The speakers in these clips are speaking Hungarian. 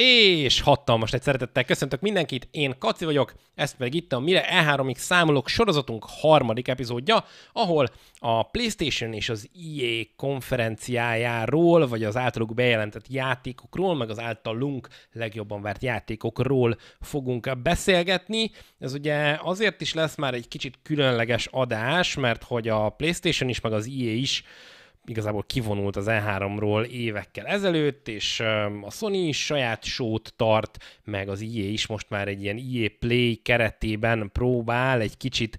És hatalmas egy szeretettel köszöntök mindenkit, én Kaci vagyok, ezt pedig itt a Mire E3-ig számolok sorozatunk harmadik epizódja, ahol a PlayStation és az EA konferenciájáról, vagy az általuk bejelentett játékokról, meg az általunk legjobban várt játékokról fogunk beszélgetni. Ez ugye azért is lesz már egy kicsit különleges adás, mert hogy a PlayStation is, meg az EA is igazából kivonult az E3-ról évekkel ezelőtt, és a Sony is saját sót tart, meg az IE is most már egy ilyen IE Play keretében próbál egy kicsit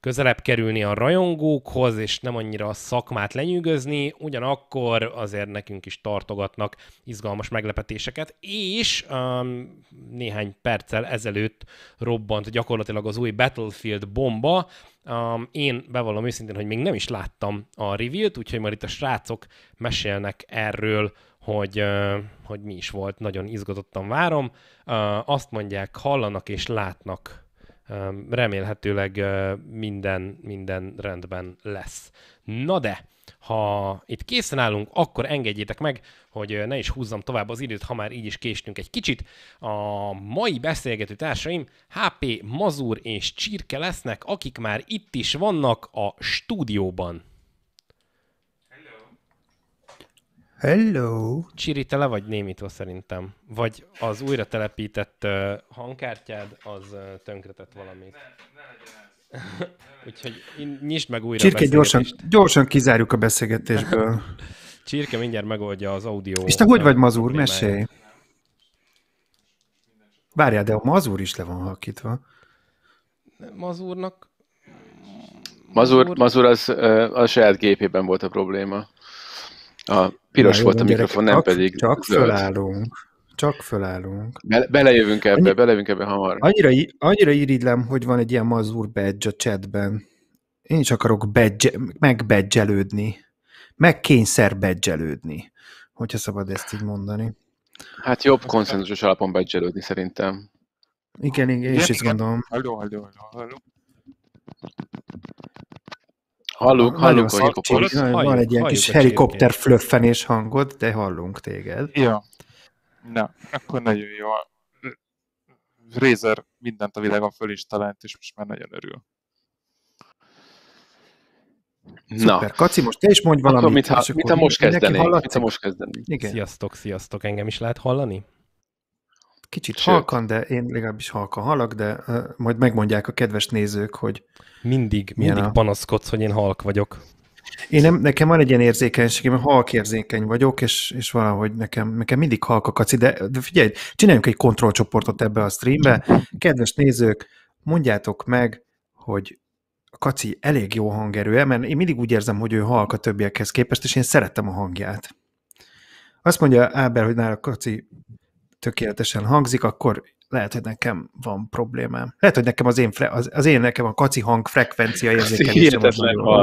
közelebb kerülni a rajongókhoz, és nem annyira a szakmát lenyűgözni, ugyanakkor azért nekünk is tartogatnak izgalmas meglepetéseket, és um, néhány perccel ezelőtt robbant gyakorlatilag az új Battlefield bomba, Um, én bevallom őszintén, hogy még nem is láttam a reveal úgyhogy már itt a srácok mesélnek erről, hogy, uh, hogy mi is volt. Nagyon izgatottan várom. Uh, azt mondják, hallanak és látnak remélhetőleg minden, minden rendben lesz. Na de, ha itt készen állunk, akkor engedjétek meg, hogy ne is húzzam tovább az időt, ha már így is késtünk egy kicsit. A mai beszélgető társaim HP, Mazur és Csirke lesznek, akik már itt is vannak a stúdióban. Hello! Csiri, te le vagy némítva szerintem. Vagy az újra telepített uh, hangkártyád, az uh, tönkretett valamit. Ne, ne legyen Úgyhogy nyisd meg újra Csirke, gyorsan, gyorsan kizárjuk a beszélgetésből. Csirke mindjárt megoldja az audio. És te hogy vagy, Mazur? Mesélj! Várjál, de a Mazur is le van halkítva. Mazurnak... Mazur, Mazur az a saját gépében volt a probléma. A piros Na, volt a mikrofon, nem csak, pedig Csak zöld. fölállunk. Csak fölállunk. Be, belejövünk ebbe, Annyi, belejövünk ebbe hamar. Annyira, annyira iridlem, hogy van egy ilyen mazur badge a chatben. Én is akarok badge, megbedzselődni. Megkényszer kényszer bedzselődni. Hogyha szabad ezt így mondani. Hát jobb konszenzusos alapon bedzselődni szerintem. Igen, igen, én is ezt gondolom. Halló, halló, halló, halló. Hallunk, hallunk, a hallunk, Van egy ilyen kis helikopter flöffenés hangod, de hallunk téged. Ja. Na, akkor nagyon jó. Razer mindent a világon föl is talált, és most már nagyon örül. Na. Szuper, Kaci, most te is mondj valamit. Akkor mit, ha, mit ha most kezdenénk? Mit ha most Igen. Sziasztok, sziasztok, engem is lehet hallani? Kicsit Sőt. halkan, de én legalábbis halkan halak, de uh, majd megmondják a kedves nézők, hogy... Mindig, mindig a... panaszkodsz, hogy én halk vagyok. Én nem, nekem van egy ilyen érzékenységem, mert érzékeny vagyok, és, és valahogy nekem, nekem mindig halk a kaci, de, de figyelj, csináljunk egy kontrollcsoportot ebbe a streambe. Kedves nézők, mondjátok meg, hogy a kaci elég jó hangerője, mert én mindig úgy érzem, hogy ő halk a többiekhez képest, és én szerettem a hangját. Azt mondja Áber, hogy nála kaci tökéletesen hangzik, akkor lehet, hogy nekem van problémám. Lehet, hogy nekem az én, fre- az, az én nekem a kaci hang frekvencia érzékelésem az nagyon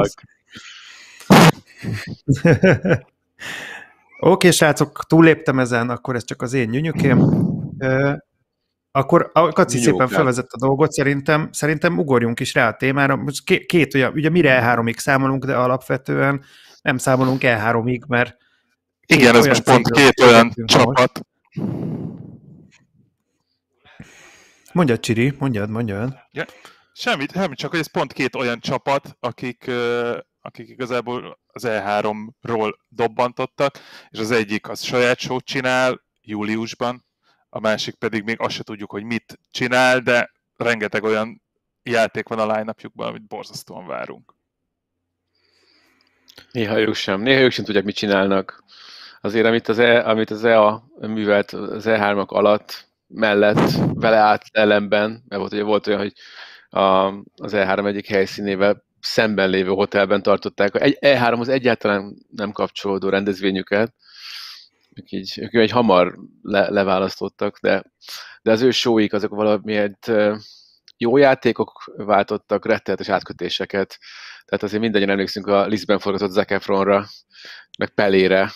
Oké, okay, srácok, túléptem ezen, akkor ez csak az én nyűnyökém. Akkor a Kaci Jó, szépen felvezett a dolgot, szerintem, szerintem ugorjunk is rá a témára. Most két, két olyan, ugye mire E3-ig számolunk, de alapvetően nem számolunk E3-ig, mert... Igen, ez most pont két olyan csapat, most Mondjad, Csiri, mondjad, mondjad. Ja, semmit, semmit, csak hogy ez pont két olyan csapat, akik, akik igazából az E3-ról dobbantottak, és az egyik az saját sót csinál júliusban, a másik pedig még azt se tudjuk, hogy mit csinál, de rengeteg olyan játék van a line amit borzasztóan várunk. Néha ők sem. Néha ők sem tudják, mit csinálnak. Azért, amit az, e, amit az EA művelt az E3-ak alatt, mellett vele állt ellenben, mert volt, ugye volt olyan, hogy a, az E3 egyik helyszínével szemben lévő hotelben tartották. Egy, e 3 az egyáltalán nem kapcsolódó rendezvényüket, ők így, ők így hamar le, leválasztottak, de, de az ő sóik azok valamiért jó játékok váltottak, rettenetes átkötéseket. Tehát azért mindannyian emlékszünk a Lisbon forgatott Zac Efronra, meg Pelére.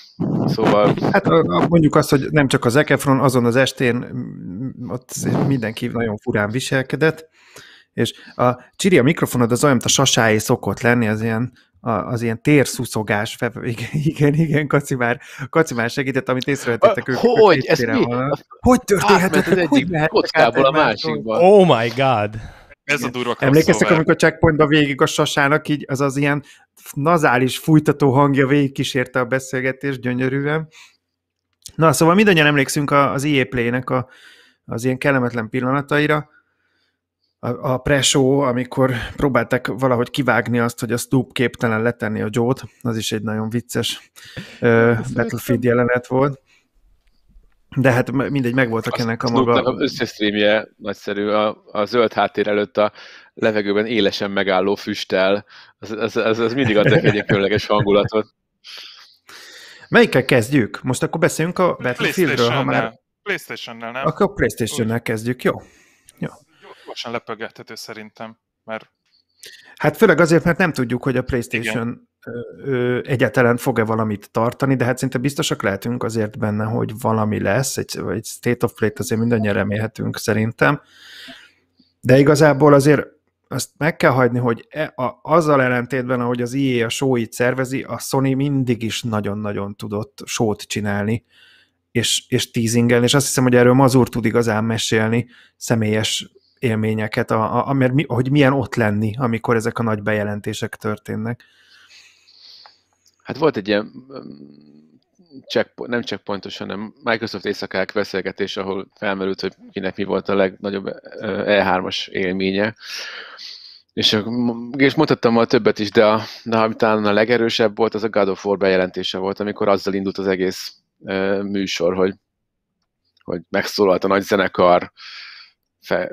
Szóval... Hát mondjuk azt, hogy nem csak a Zac Efron, azon az estén ott mindenki nagyon furán viselkedett, és a Csiri, a mikrofonod az olyan, mint a sasáé szokott lenni, az ilyen az ilyen térszuszogás, igen, igen, igen, igen, Kaci már segített, amit észrevettek ők. Hogy? ez mi? Van. Hogy történhet? Hát, egyik hogy kockából a másikba. Oh my god! Ez a durva Emlékeztek, amikor checkpointba végig a sasának így az az ilyen nazális fújtató hangja kísérte a beszélgetést gyönyörűen. Na, szóval mindannyian emlékszünk az EA Play-nek a, az ilyen kellemetlen pillanataira, a, a presó, amikor próbálták valahogy kivágni azt, hogy a Snoop képtelen letenni a Joe-t, az is egy nagyon vicces ö, hát, Battlefield jelenet volt. De hát mindegy, megvoltak a ennek a maga... Az összesztrémje nagyszerű, a, a zöld háttér előtt a levegőben élesen megálló füsttel, az, az, az, az mindig ad egy különleges hangulatot. Melyikkel kezdjük? Most akkor beszéljünk a Battlefieldről, ha már... Playstation-nel, nem? Akkor a Playstation-nel kezdjük, jó. jó gyorsan lepögethető szerintem, mert... Hát főleg azért, mert nem tudjuk, hogy a PlayStation Igen. egyáltalán fog-e valamit tartani, de hát szinte biztosak lehetünk azért benne, hogy valami lesz, egy, egy State of Play-t azért mindannyian remélhetünk szerintem, de igazából azért azt meg kell hagyni, hogy e, a, azzal ellentétben, ahogy az IE a sóit szervezi, a Sony mindig is nagyon-nagyon tudott sót csinálni, és, és teasingelni, és azt hiszem, hogy erről Mazur tud igazán mesélni személyes élményeket, a, a, a, mert mi, hogy milyen ott lenni, amikor ezek a nagy bejelentések történnek. Hát volt egy ilyen mm, checkpoint, nem checkpointos, hanem Microsoft éjszakák beszélgetés, ahol felmerült, hogy kinek mi volt a legnagyobb E3-as élménye. És, és mondhattam ma többet is, de, a, de talán a legerősebb volt, az a God of War bejelentése volt, amikor azzal indult az egész műsor, hogy, hogy megszólalt a nagy zenekar,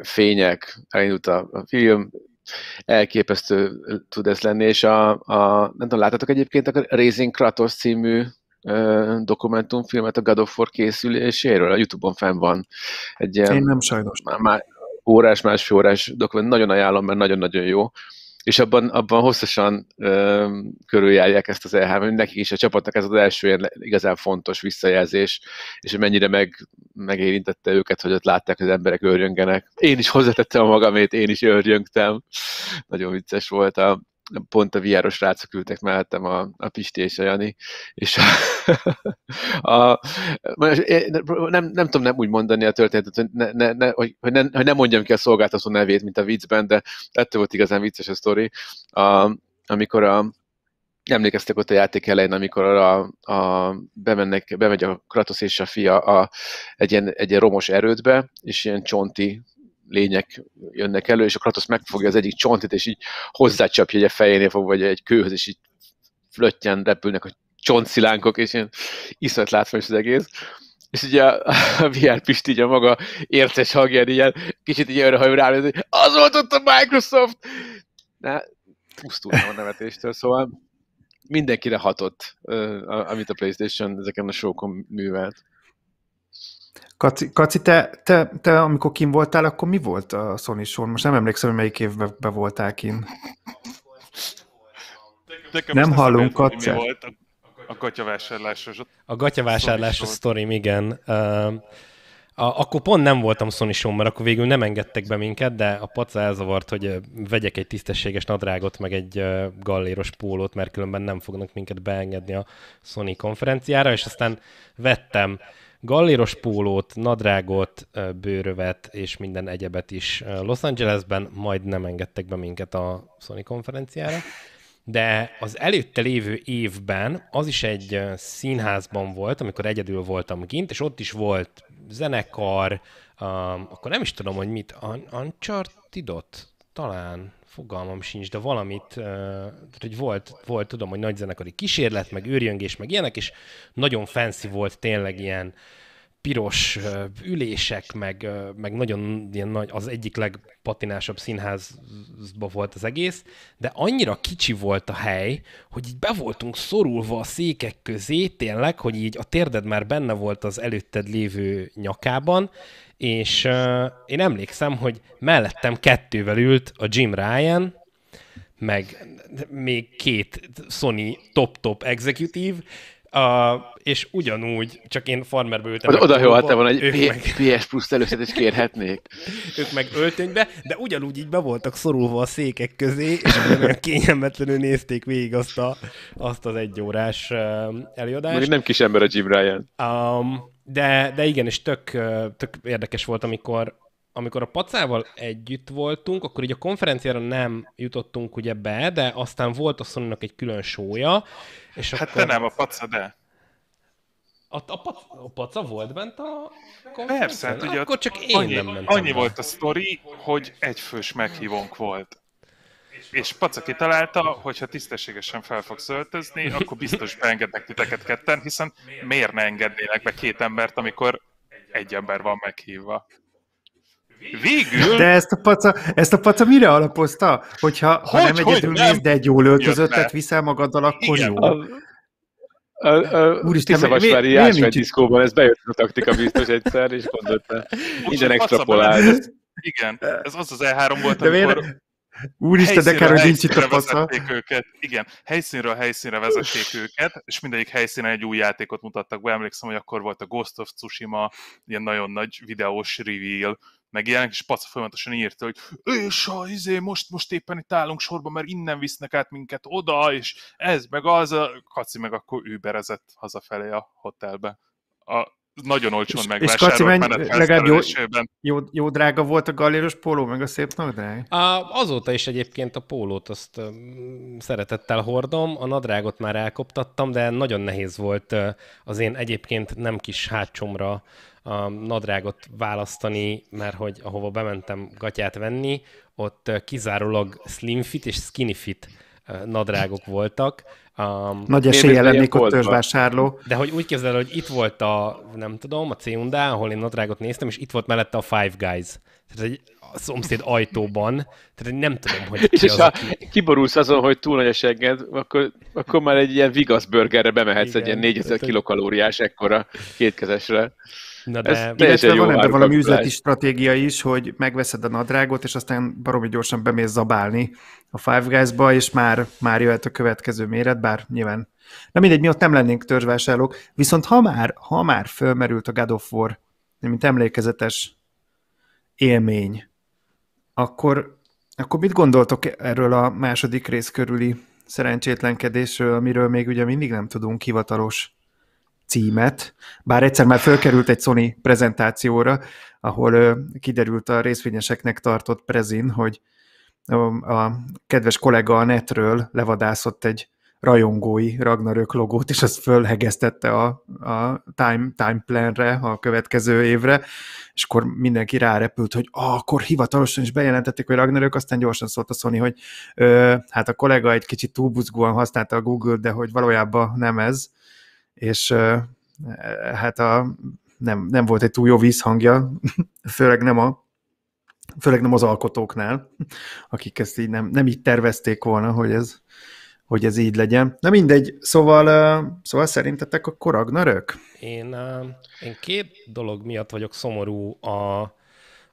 fények, elindult a, a film, elképesztő tud ez lenni, és a, a nem tudom, láttatok egyébként a Raising Kratos című ö, dokumentumfilmet a God of War készüléséről, a Youtube-on fenn van. Egy ilyen, Én nem sajnos. Már, már órás, másfél órás dokumentum, nagyon ajánlom, mert nagyon-nagyon jó és abban, abban hosszasan ö, körüljárják ezt az 3 e nekik is a csapatnak ez az első ilyen igazán fontos visszajelzés, és hogy mennyire meg, megérintette őket, hogy ott látták, hogy az emberek őrjöngenek. Én is hozzátettem a magamét, én is őrjöngtem. Nagyon vicces volt a, pont a viáros rácok ültek mellettem a, a Pisti és a Jani, és a, a, nem, nem tudom nem úgy mondani a történetet, hogy ne, ne, ne, hogy, ne, hogy ne mondjam ki a szolgáltató nevét, mint a viccben, de ettől volt igazán vicces a sztori, a, amikor a, emlékeztek ott a játék elején, amikor a, a, bemennek, bemegy a Kratos és a fia a, egy, ilyen, egy ilyen romos erődbe, és ilyen csonti lények jönnek elő, és a Kratos megfogja az egyik csontit, és így hozzácsapja egy fejénél fog, vagy egy kőhöz, és így flöttyen repülnek a csontszilánkok, és ilyen iszonyat is az egész. És ugye a VR Pisti így a maga értes hangján ilyen, kicsit így öröhajó rá, hogy az volt ott a Microsoft! Na, pusztultam a nevetéstől, szóval mindenkire hatott, amit a Playstation ezeken a showkon művelt. Kaci, Kaci te, te, te, amikor kim voltál, akkor mi volt a sony Show? Most nem emlékszem, hogy melyik évben be voltál kim. Nem hallunk, Kaci. a, gatyavásárlásos A gatyavásárlásos sztorim, igen. a, akkor pont nem voltam sony show mert akkor végül nem engedtek be minket, de a paca elzavart, hogy vegyek egy tisztességes nadrágot, meg egy galléros pólót, mert különben nem fognak minket beengedni a Sony konferenciára, és aztán vettem galléros pólót, nadrágot, bőrövet és minden egyebet is Los Angelesben, majd nem engedtek be minket a Sony konferenciára. De az előtte lévő évben az is egy színházban volt, amikor egyedül voltam kint, és ott is volt zenekar, um, akkor nem is tudom, hogy mit, Un- Uncharted-ot talán, fogalmam sincs, de valamit, tehát hogy volt, volt, tudom, hogy nagy zenekari kísérlet, meg őrjöngés, meg ilyenek, és nagyon fancy volt tényleg ilyen, piros ülések, meg, meg nagyon ilyen nagy, az egyik legpatinásabb színházba volt az egész, de annyira kicsi volt a hely, hogy így be voltunk szorulva a székek közé, tényleg, hogy így a térded már benne volt az előtted lévő nyakában, és uh, én emlékszem, hogy mellettem kettővel ült a Jim Ryan, meg még két Sony top-top executive, Uh, és ugyanúgy, csak én farmerbe ültem. Oda, oda hol, te van egy meg... PS Plus először is kérhetnék. ők meg öltönybe, de ugyanúgy így be voltak szorulva a székek közé, és nagyon kényelmetlenül nézték végig azt, a, azt az egyórás előadást. Még nem kis ember a Jim Ryan. Um, de, de igen, és tök, tök érdekes volt, amikor amikor a pacával együtt voltunk, akkor így a konferenciára nem jutottunk ugye be, de aztán volt a sony egy külön sója, és hát akkor... te nem, a paca, de... A, a, paca, a paca volt bent a Persze, hát ugye akkor csak én annyi, nem mentem Annyi be. volt a sztori, hogy egy fős meghívónk volt. És Paca kitalálta, hogy ha tisztességesen fel fogsz öltözni, akkor biztos beengednek titeket ketten, hiszen miért ne engednének be két embert, amikor egy ember van meghívva. Végül... De ezt a paca, ezt a paca mire alapozta? Hogyha hogy, ha nem hogy, egyedül néz, mész, de egy jól öltözöttet viszel magaddal, akkor Igen. jó. A, a, a, Úristen, Tiszavasvári diszkóban, ez bejött a taktika biztos egyszer, és gondolta, minden extrapolált. Igen, ez az az E3 volt, de amikor... Miért? Úristen, de kár, hogy nincs itt a fasza. Őket. Igen, helyszínről helyszínre vezették őket, és mindegyik helyszínen egy új játékot mutattak be. Emlékszem, hogy akkor volt a Ghost of Tsushima, ilyen nagyon nagy videós reveal, meg ilyenek, és paca folyamatosan írta, hogy és ha izé, most, most éppen itt állunk sorba, mert innen visznek át minket oda, és ez meg az, a kaci meg akkor überezett hazafelé a hotelbe. A nagyon olcsón megvásárolt menethez jó, jó, jó, drága volt a galéros póló, meg a szép nadrág? A, azóta is egyébként a pólót azt um, szeretettel hordom, a nadrágot már elkoptattam, de nagyon nehéz volt uh, az én egyébként nem kis hátsomra a nadrágot választani, mert hogy ahova bementem gatyát venni, ott kizárólag slim fit és skinny fit nadrágok voltak. Um, Nagy esélye lennék ott törzsvásárló. De hogy úgy képzeld, hogy itt volt a, nem tudom, a c ahol én nadrágot néztem, és itt volt mellette a Five Guys. Tehát egy a szomszéd ajtóban, tehát nem tudom, hogy ki És az, ha aki... kiborulsz azon, hogy túl nagy a segged, akkor, akkor már egy ilyen vigasz burgerre bemehetsz, Igen, egy ilyen 4000 kilokalóriás ekkora kétkezesre. Na de, de, van ebben valami üzleti stratégia is, hogy megveszed a nadrágot, és aztán baromi gyorsan bemész zabálni a Five Guys-ba, és már, már jöhet a következő méret, bár nyilván Na mindegy, mi ott nem lennénk törzsvásárlók, viszont ha már, ha már fölmerült a God of War, mint emlékezetes élmény, akkor, akkor mit gondoltok erről a második rész körüli szerencsétlenkedésről, amiről még ugye mindig nem tudunk hivatalos címet, bár egyszer már fölkerült egy Sony prezentációra, ahol ö, kiderült a részvényeseknek tartott prezin, hogy ö, a kedves kollega a netről levadászott egy rajongói Ragnarök logót, és azt fölhegeztette a, a time, time planre a következő évre, és akkor mindenki rárepült, hogy ah, akkor hivatalosan is bejelentették, hogy Ragnarök, aztán gyorsan szólt a Sony, hogy ö, hát a kollega egy kicsit túlbuzgóan használta a Google, de hogy valójában nem ez, és e, hát a, nem, nem volt egy túl jó vízhangja, főleg nem a főleg nem az alkotóknál, akik ezt így nem, nem így tervezték volna, hogy ez, hogy ez így legyen. Na mindegy, szóval, szóval szerintetek a koragnarök? Én, én két dolog miatt vagyok szomorú a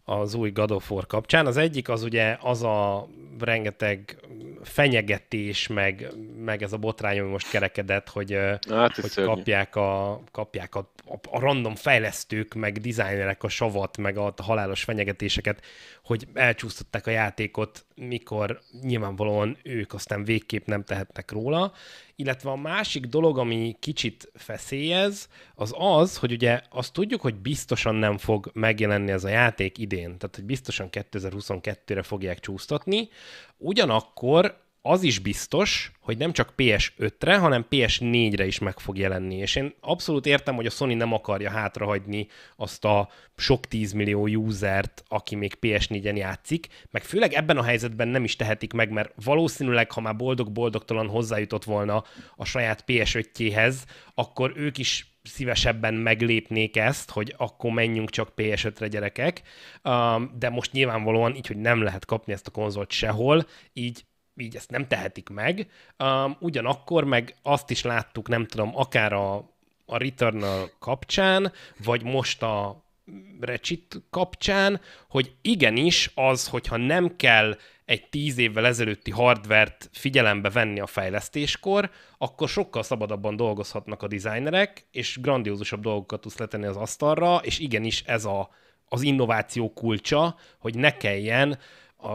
az új God of War kapcsán. Az egyik az ugye az a rengeteg fenyegetés, meg, meg ez a botrány, ami most kerekedett, hogy, hát hogy kapják, a, kapják a, a, a random fejlesztők, meg dizájnerek a savat, meg a, a halálos fenyegetéseket, hogy elcsúsztották a játékot, mikor nyilvánvalóan ők aztán végképp nem tehetnek róla, illetve a másik dolog, ami kicsit feszélyez, az az, hogy ugye azt tudjuk, hogy biztosan nem fog megjelenni ez a játék idén, tehát hogy biztosan 2022-re fogják csúsztatni, ugyanakkor az is biztos, hogy nem csak PS5-re, hanem PS4-re is meg fog jelenni. És én abszolút értem, hogy a Sony nem akarja hátrahagyni azt a sok 10 millió usert, aki még PS4-en játszik, meg főleg ebben a helyzetben nem is tehetik meg, mert valószínűleg, ha már boldog-boldogtalan hozzájutott volna a saját PS5-jéhez, akkor ők is szívesebben meglépnék ezt, hogy akkor menjünk csak PS5-re gyerekek, de most nyilvánvalóan így, hogy nem lehet kapni ezt a konzolt sehol, így így ezt nem tehetik meg. Um, ugyanakkor meg azt is láttuk, nem tudom, akár a, a return kapcsán, vagy most a Recsit kapcsán, hogy igenis az, hogyha nem kell egy tíz évvel ezelőtti hardvert figyelembe venni a fejlesztéskor, akkor sokkal szabadabban dolgozhatnak a designerek, és grandiózusabb dolgokat tudsz letenni az asztalra, és igenis ez a, az innováció kulcsa, hogy ne kelljen a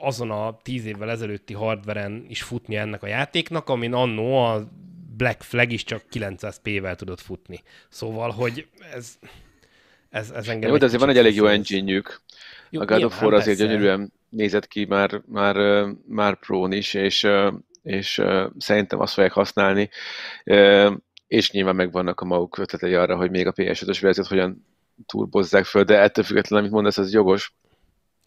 azon a tíz évvel ezelőtti hardveren is futni ennek a játéknak, amin annó a Black Flag is csak 900p-vel tudott futni. Szóval, hogy ez, ez, ez engem... Jó, de azért van egy elég jó engine-jük. Jó, a God of War azért gyönyörűen nézett ki már, már, már prón is, és, és szerintem azt fogják használni, és nyilván megvannak a maguk ötletei arra, hogy még a PS5-ös verziót hogyan turbozzák föl, de ettől függetlenül, amit mondasz, az jogos,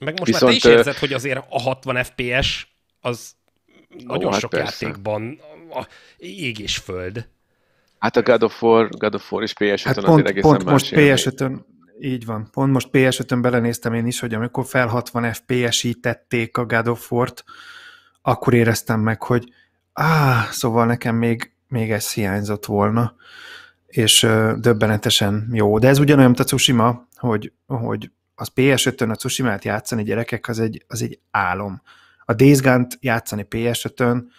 meg most Viszont, már te is érzed, hogy azért a 60 FPS az ó, nagyon ó, hát sok persze. játékban a ég és föld. Hát a God of War, God of War is PS5-ön hát pont, azért pont más most ps 5 így van, pont most PS5-ön belenéztem én is, hogy amikor fel 60 FPS-ítették a God of War-t, akkor éreztem meg, hogy á, szóval nekem még, még ez hiányzott volna, és ö, döbbenetesen jó. De ez ugyanolyan, mint a Tsushima, hogy, hogy az PS5-ön a tsushima játszani gyerekek, az egy, az egy álom. A Days Gone-t játszani PS5-ön,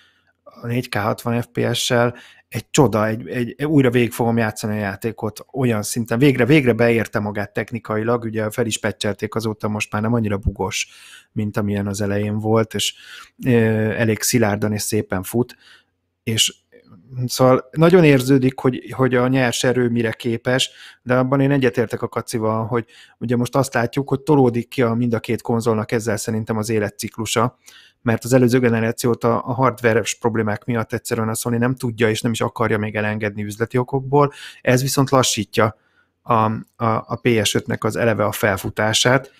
a 4K 60 FPS-sel, egy csoda, egy, egy, újra végig fogom játszani a játékot olyan szinten. Végre, végre beérte magát technikailag, ugye fel is pecselték azóta, most már nem annyira bugos, mint amilyen az elején volt, és ö, elég szilárdan és szépen fut, és Szóval nagyon érződik, hogy, hogy a nyers erő mire képes, de abban én egyetértek a kacival, hogy ugye most azt látjuk, hogy tolódik ki a mind a két konzolnak ezzel szerintem az életciklusa, mert az előző generációt a, a hardveres problémák miatt egyszerűen a Sony nem tudja és nem is akarja még elengedni üzleti okokból, ez viszont lassítja a, a, a PS5-nek az eleve a felfutását,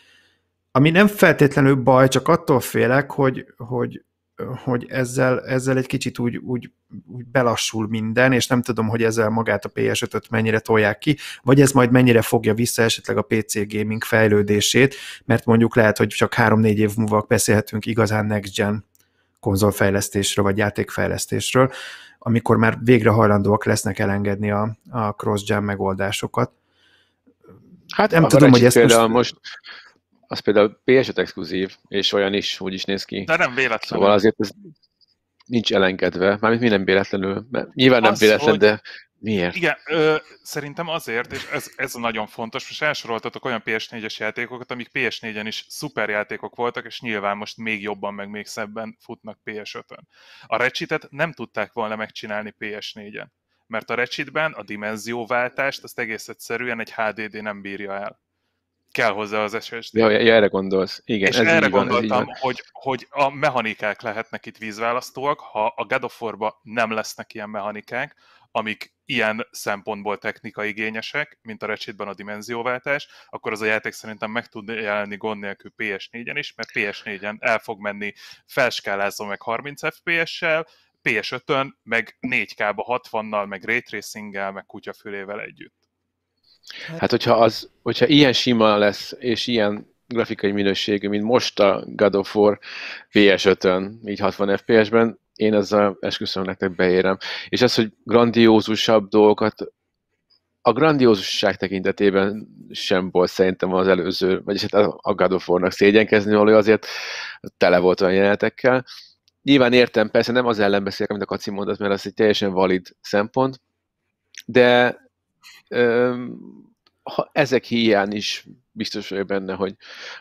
ami nem feltétlenül baj, csak attól félek, hogy, hogy hogy ezzel, ezzel egy kicsit úgy, úgy, úgy belassul minden, és nem tudom, hogy ezzel magát a PS5-öt mennyire tolják ki, vagy ez majd mennyire fogja vissza esetleg a PC gaming fejlődését, mert mondjuk lehet, hogy csak 3-4 év múlva beszélhetünk igazán next gen konzolfejlesztésről, vagy játékfejlesztésről, amikor már végre hajlandóak lesznek elengedni a, a cross-gen megoldásokat. Hát nem tudom, hogy ezt most... most az például PS5 exkluzív, és olyan is, úgy is néz ki. De nem véletlenül. Szóval azért ez nincs elengedve, mármint mi nem véletlenül, mert nyilván az, nem véletlen, hogy... de miért? Igen, ö, szerintem azért, és ez, ez nagyon fontos, most elsoroltatok olyan PS4-es játékokat, amik PS4-en is szuper játékok voltak, és nyilván most még jobban, meg még szebben futnak PS5-ön. A recsitet nem tudták volna megcsinálni PS4-en, mert a recsitben a dimenzióváltást azt egész egyszerűen egy HDD nem bírja el kell hozzá az SSD. Ja, ja, erre gondolsz. Igen, És ez erre így van, gondoltam, ez Hogy, hogy a mechanikák lehetnek itt vízválasztóak, ha a God of War-ba nem lesznek ilyen mechanikák, amik ilyen szempontból technikai igényesek, mint a recsétben a dimenzióváltás, akkor az a játék szerintem meg tud jelenni gond nélkül PS4-en is, mert PS4-en el fog menni, felskálázva meg 30 FPS-sel, PS5-ön, meg 4K-ba 60-nal, meg raytracing gel meg kutyafülével együtt. Hát, hát hogyha, az, hogyha ilyen sima lesz, és ilyen grafikai minőségű, mint most a God of War PS5-ön, így 60 FPS-ben, én ezzel esküszöm nektek beérem. És az, hogy grandiózusabb dolgokat a grandiózusság tekintetében sem volt szerintem az előző, vagyis hát a God of War-nak szégyenkezni való azért tele volt olyan jelenetekkel. Nyilván értem, persze nem az ellen beszélek, amit a Kaci mondott, mert az egy teljesen valid szempont, de ha ezek hiány is biztos vagyok benne, hogy,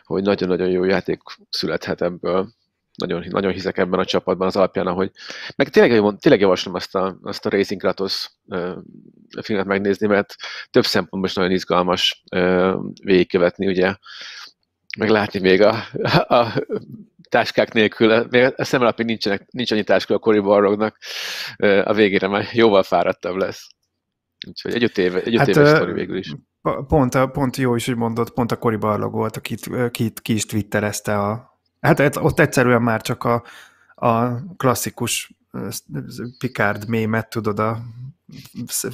hogy nagyon-nagyon jó játék születhet ebből. Nagyon, nagyon hiszek ebben a csapatban az alapján, ahogy... Meg tényleg, tényleg javaslom azt a, azt a Racing Kratos filmet megnézni, mert több szempontból is nagyon izgalmas végigkövetni, ugye meg látni még a, a, táskák nélkül, még a szem nincsenek, nincs annyi táska a Cory a végére már jóval fáradtabb lesz. Úgyhogy egy öt, éve, egy öt hát, éves sztori végül is. Pont, a, pont jó is, hogy mondod, pont a Kori Barlog volt, akit, ki, ki is twitterezte a... Hát, hát ott egyszerűen már csak a, a klasszikus Picard mémet, tudod, a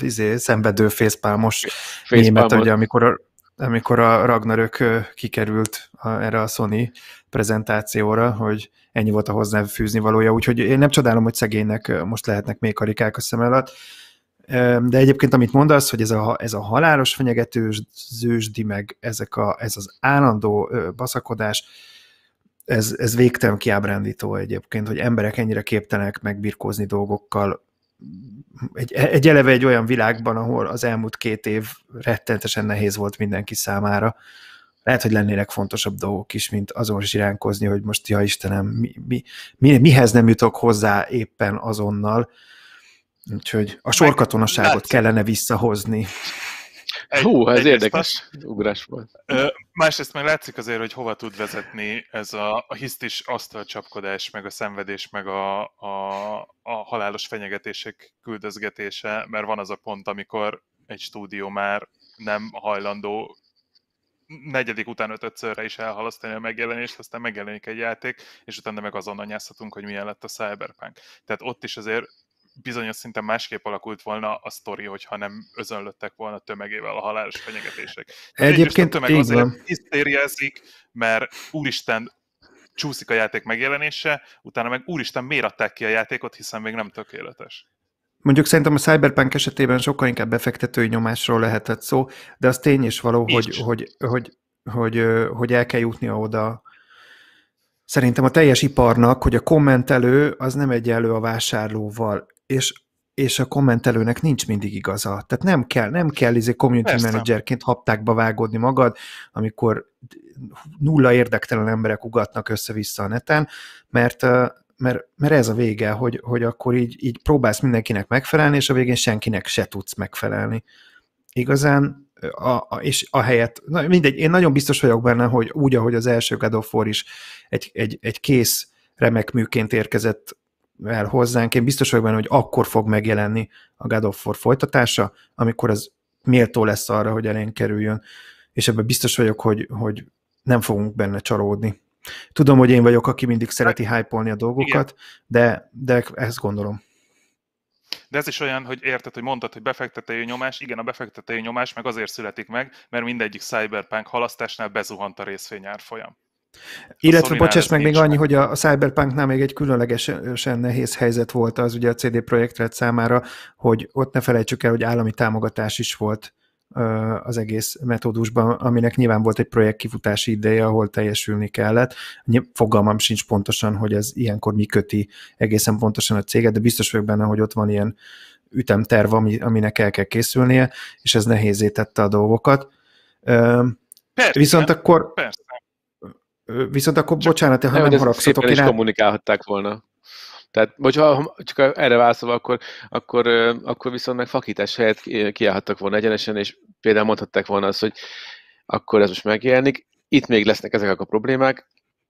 izé, szenvedő fészpálmos mémet, ugye, amikor a, amikor a Ragnarök kikerült a, erre a Sony prezentációra, hogy ennyi volt a hozzáfűzni valója, úgyhogy én nem csodálom, hogy szegénynek most lehetnek még karikák a szem alatt, de egyébként, amit mondasz, hogy ez a, ez a halálos fenyegetőzősdi, meg ezek a, ez az állandó baszakodás, ez, ez végtelen kiábrándító egyébként, hogy emberek ennyire képtelenek megbirkózni dolgokkal, egy, egy eleve egy olyan világban, ahol az elmúlt két év rettentesen nehéz volt mindenki számára. Lehet, hogy lennének fontosabb dolgok is, mint azon iránkozni, hogy most, ja Istenem, mi, mi, mi, mihez nem jutok hozzá éppen azonnal. Úgyhogy a sorkatonaságot Meg, kellene visszahozni. Egy, Hú, ez érdekes más, ugrás volt. Másrészt meg látszik azért, hogy hova tud vezetni ez a, a hisztis asztalcsapkodás, meg a szenvedés, meg a, a, a halálos fenyegetések küldözgetése, mert van az a pont, amikor egy stúdió már nem hajlandó negyedik után ötödszörre is elhalasztani a megjelenést, aztán megjelenik egy játék, és utána meg azon anyázhatunk, hogy milyen lett a Cyberpunk. Tehát ott is azért bizonyos szinten másképp alakult volna a sztori, hogyha nem özönlöttek volna tömegével a halálos fenyegetések. Egyébként a tömeg azért van. hisztériázik, mert úristen, csúszik a játék megjelenése, utána meg úristen, miért adták ki a játékot, hiszen még nem tökéletes. Mondjuk szerintem a Cyberpunk esetében sokkal inkább befektetői nyomásról lehetett szó, de az tény is való, hogy, hogy, hogy, hogy, hogy el kell jutnia oda szerintem a teljes iparnak, hogy a kommentelő az nem egyenlő a vásárlóval és és a kommentelőnek nincs mindig igaza. Tehát nem kell, nem kell izé community Persze. managerként haptákba vágódni magad, amikor nulla érdektelen emberek ugatnak össze-vissza a neten, mert, mert, mert ez a vége, hogy, hogy akkor így, így próbálsz mindenkinek megfelelni, és a végén senkinek se tudsz megfelelni. Igazán a, a, és a helyet, na, mindegy, én nagyon biztos vagyok benne, hogy úgy, ahogy az első God of War is egy, egy, egy kész remek műként érkezett el hozzánk. Én biztos vagyok benne, hogy akkor fog megjelenni a God of War folytatása, amikor az méltó lesz arra, hogy elén kerüljön. És ebben biztos vagyok, hogy, hogy nem fogunk benne csalódni. Tudom, hogy én vagyok, aki mindig szereti hát, hype a dolgokat, de, de ezt gondolom. De ez is olyan, hogy érted, hogy mondtad, hogy befektetői nyomás, igen, a befektetői nyomás meg azért születik meg, mert mindegyik cyberpunk halasztásnál bezuhant a folyam. Illetve bocsáss meg még annyi, hogy a, Cyberpunknál még egy különlegesen nehéz helyzet volt az ugye a CD Projekt Red számára, hogy ott ne felejtsük el, hogy állami támogatás is volt az egész metódusban, aminek nyilván volt egy projekt kifutási ideje, ahol teljesülni kellett. Fogalmam sincs pontosan, hogy ez ilyenkor mi köti egészen pontosan a céget, de biztos vagyok benne, hogy ott van ilyen ütemterv, aminek el kell készülnie, és ez nehézé tette a dolgokat. Persze, Viszont akkor persze. Viszont akkor csak, bocsánat, ha nem, nem haragszatok ki rá. kommunikálhatták volna. Tehát, vagy ha csak erre válaszolva, akkor, akkor, akkor viszont meg fakítás helyett kiállhattak volna egyenesen, és például mondhatták volna azt, hogy akkor ez most megjelenik, itt még lesznek ezek a problémák,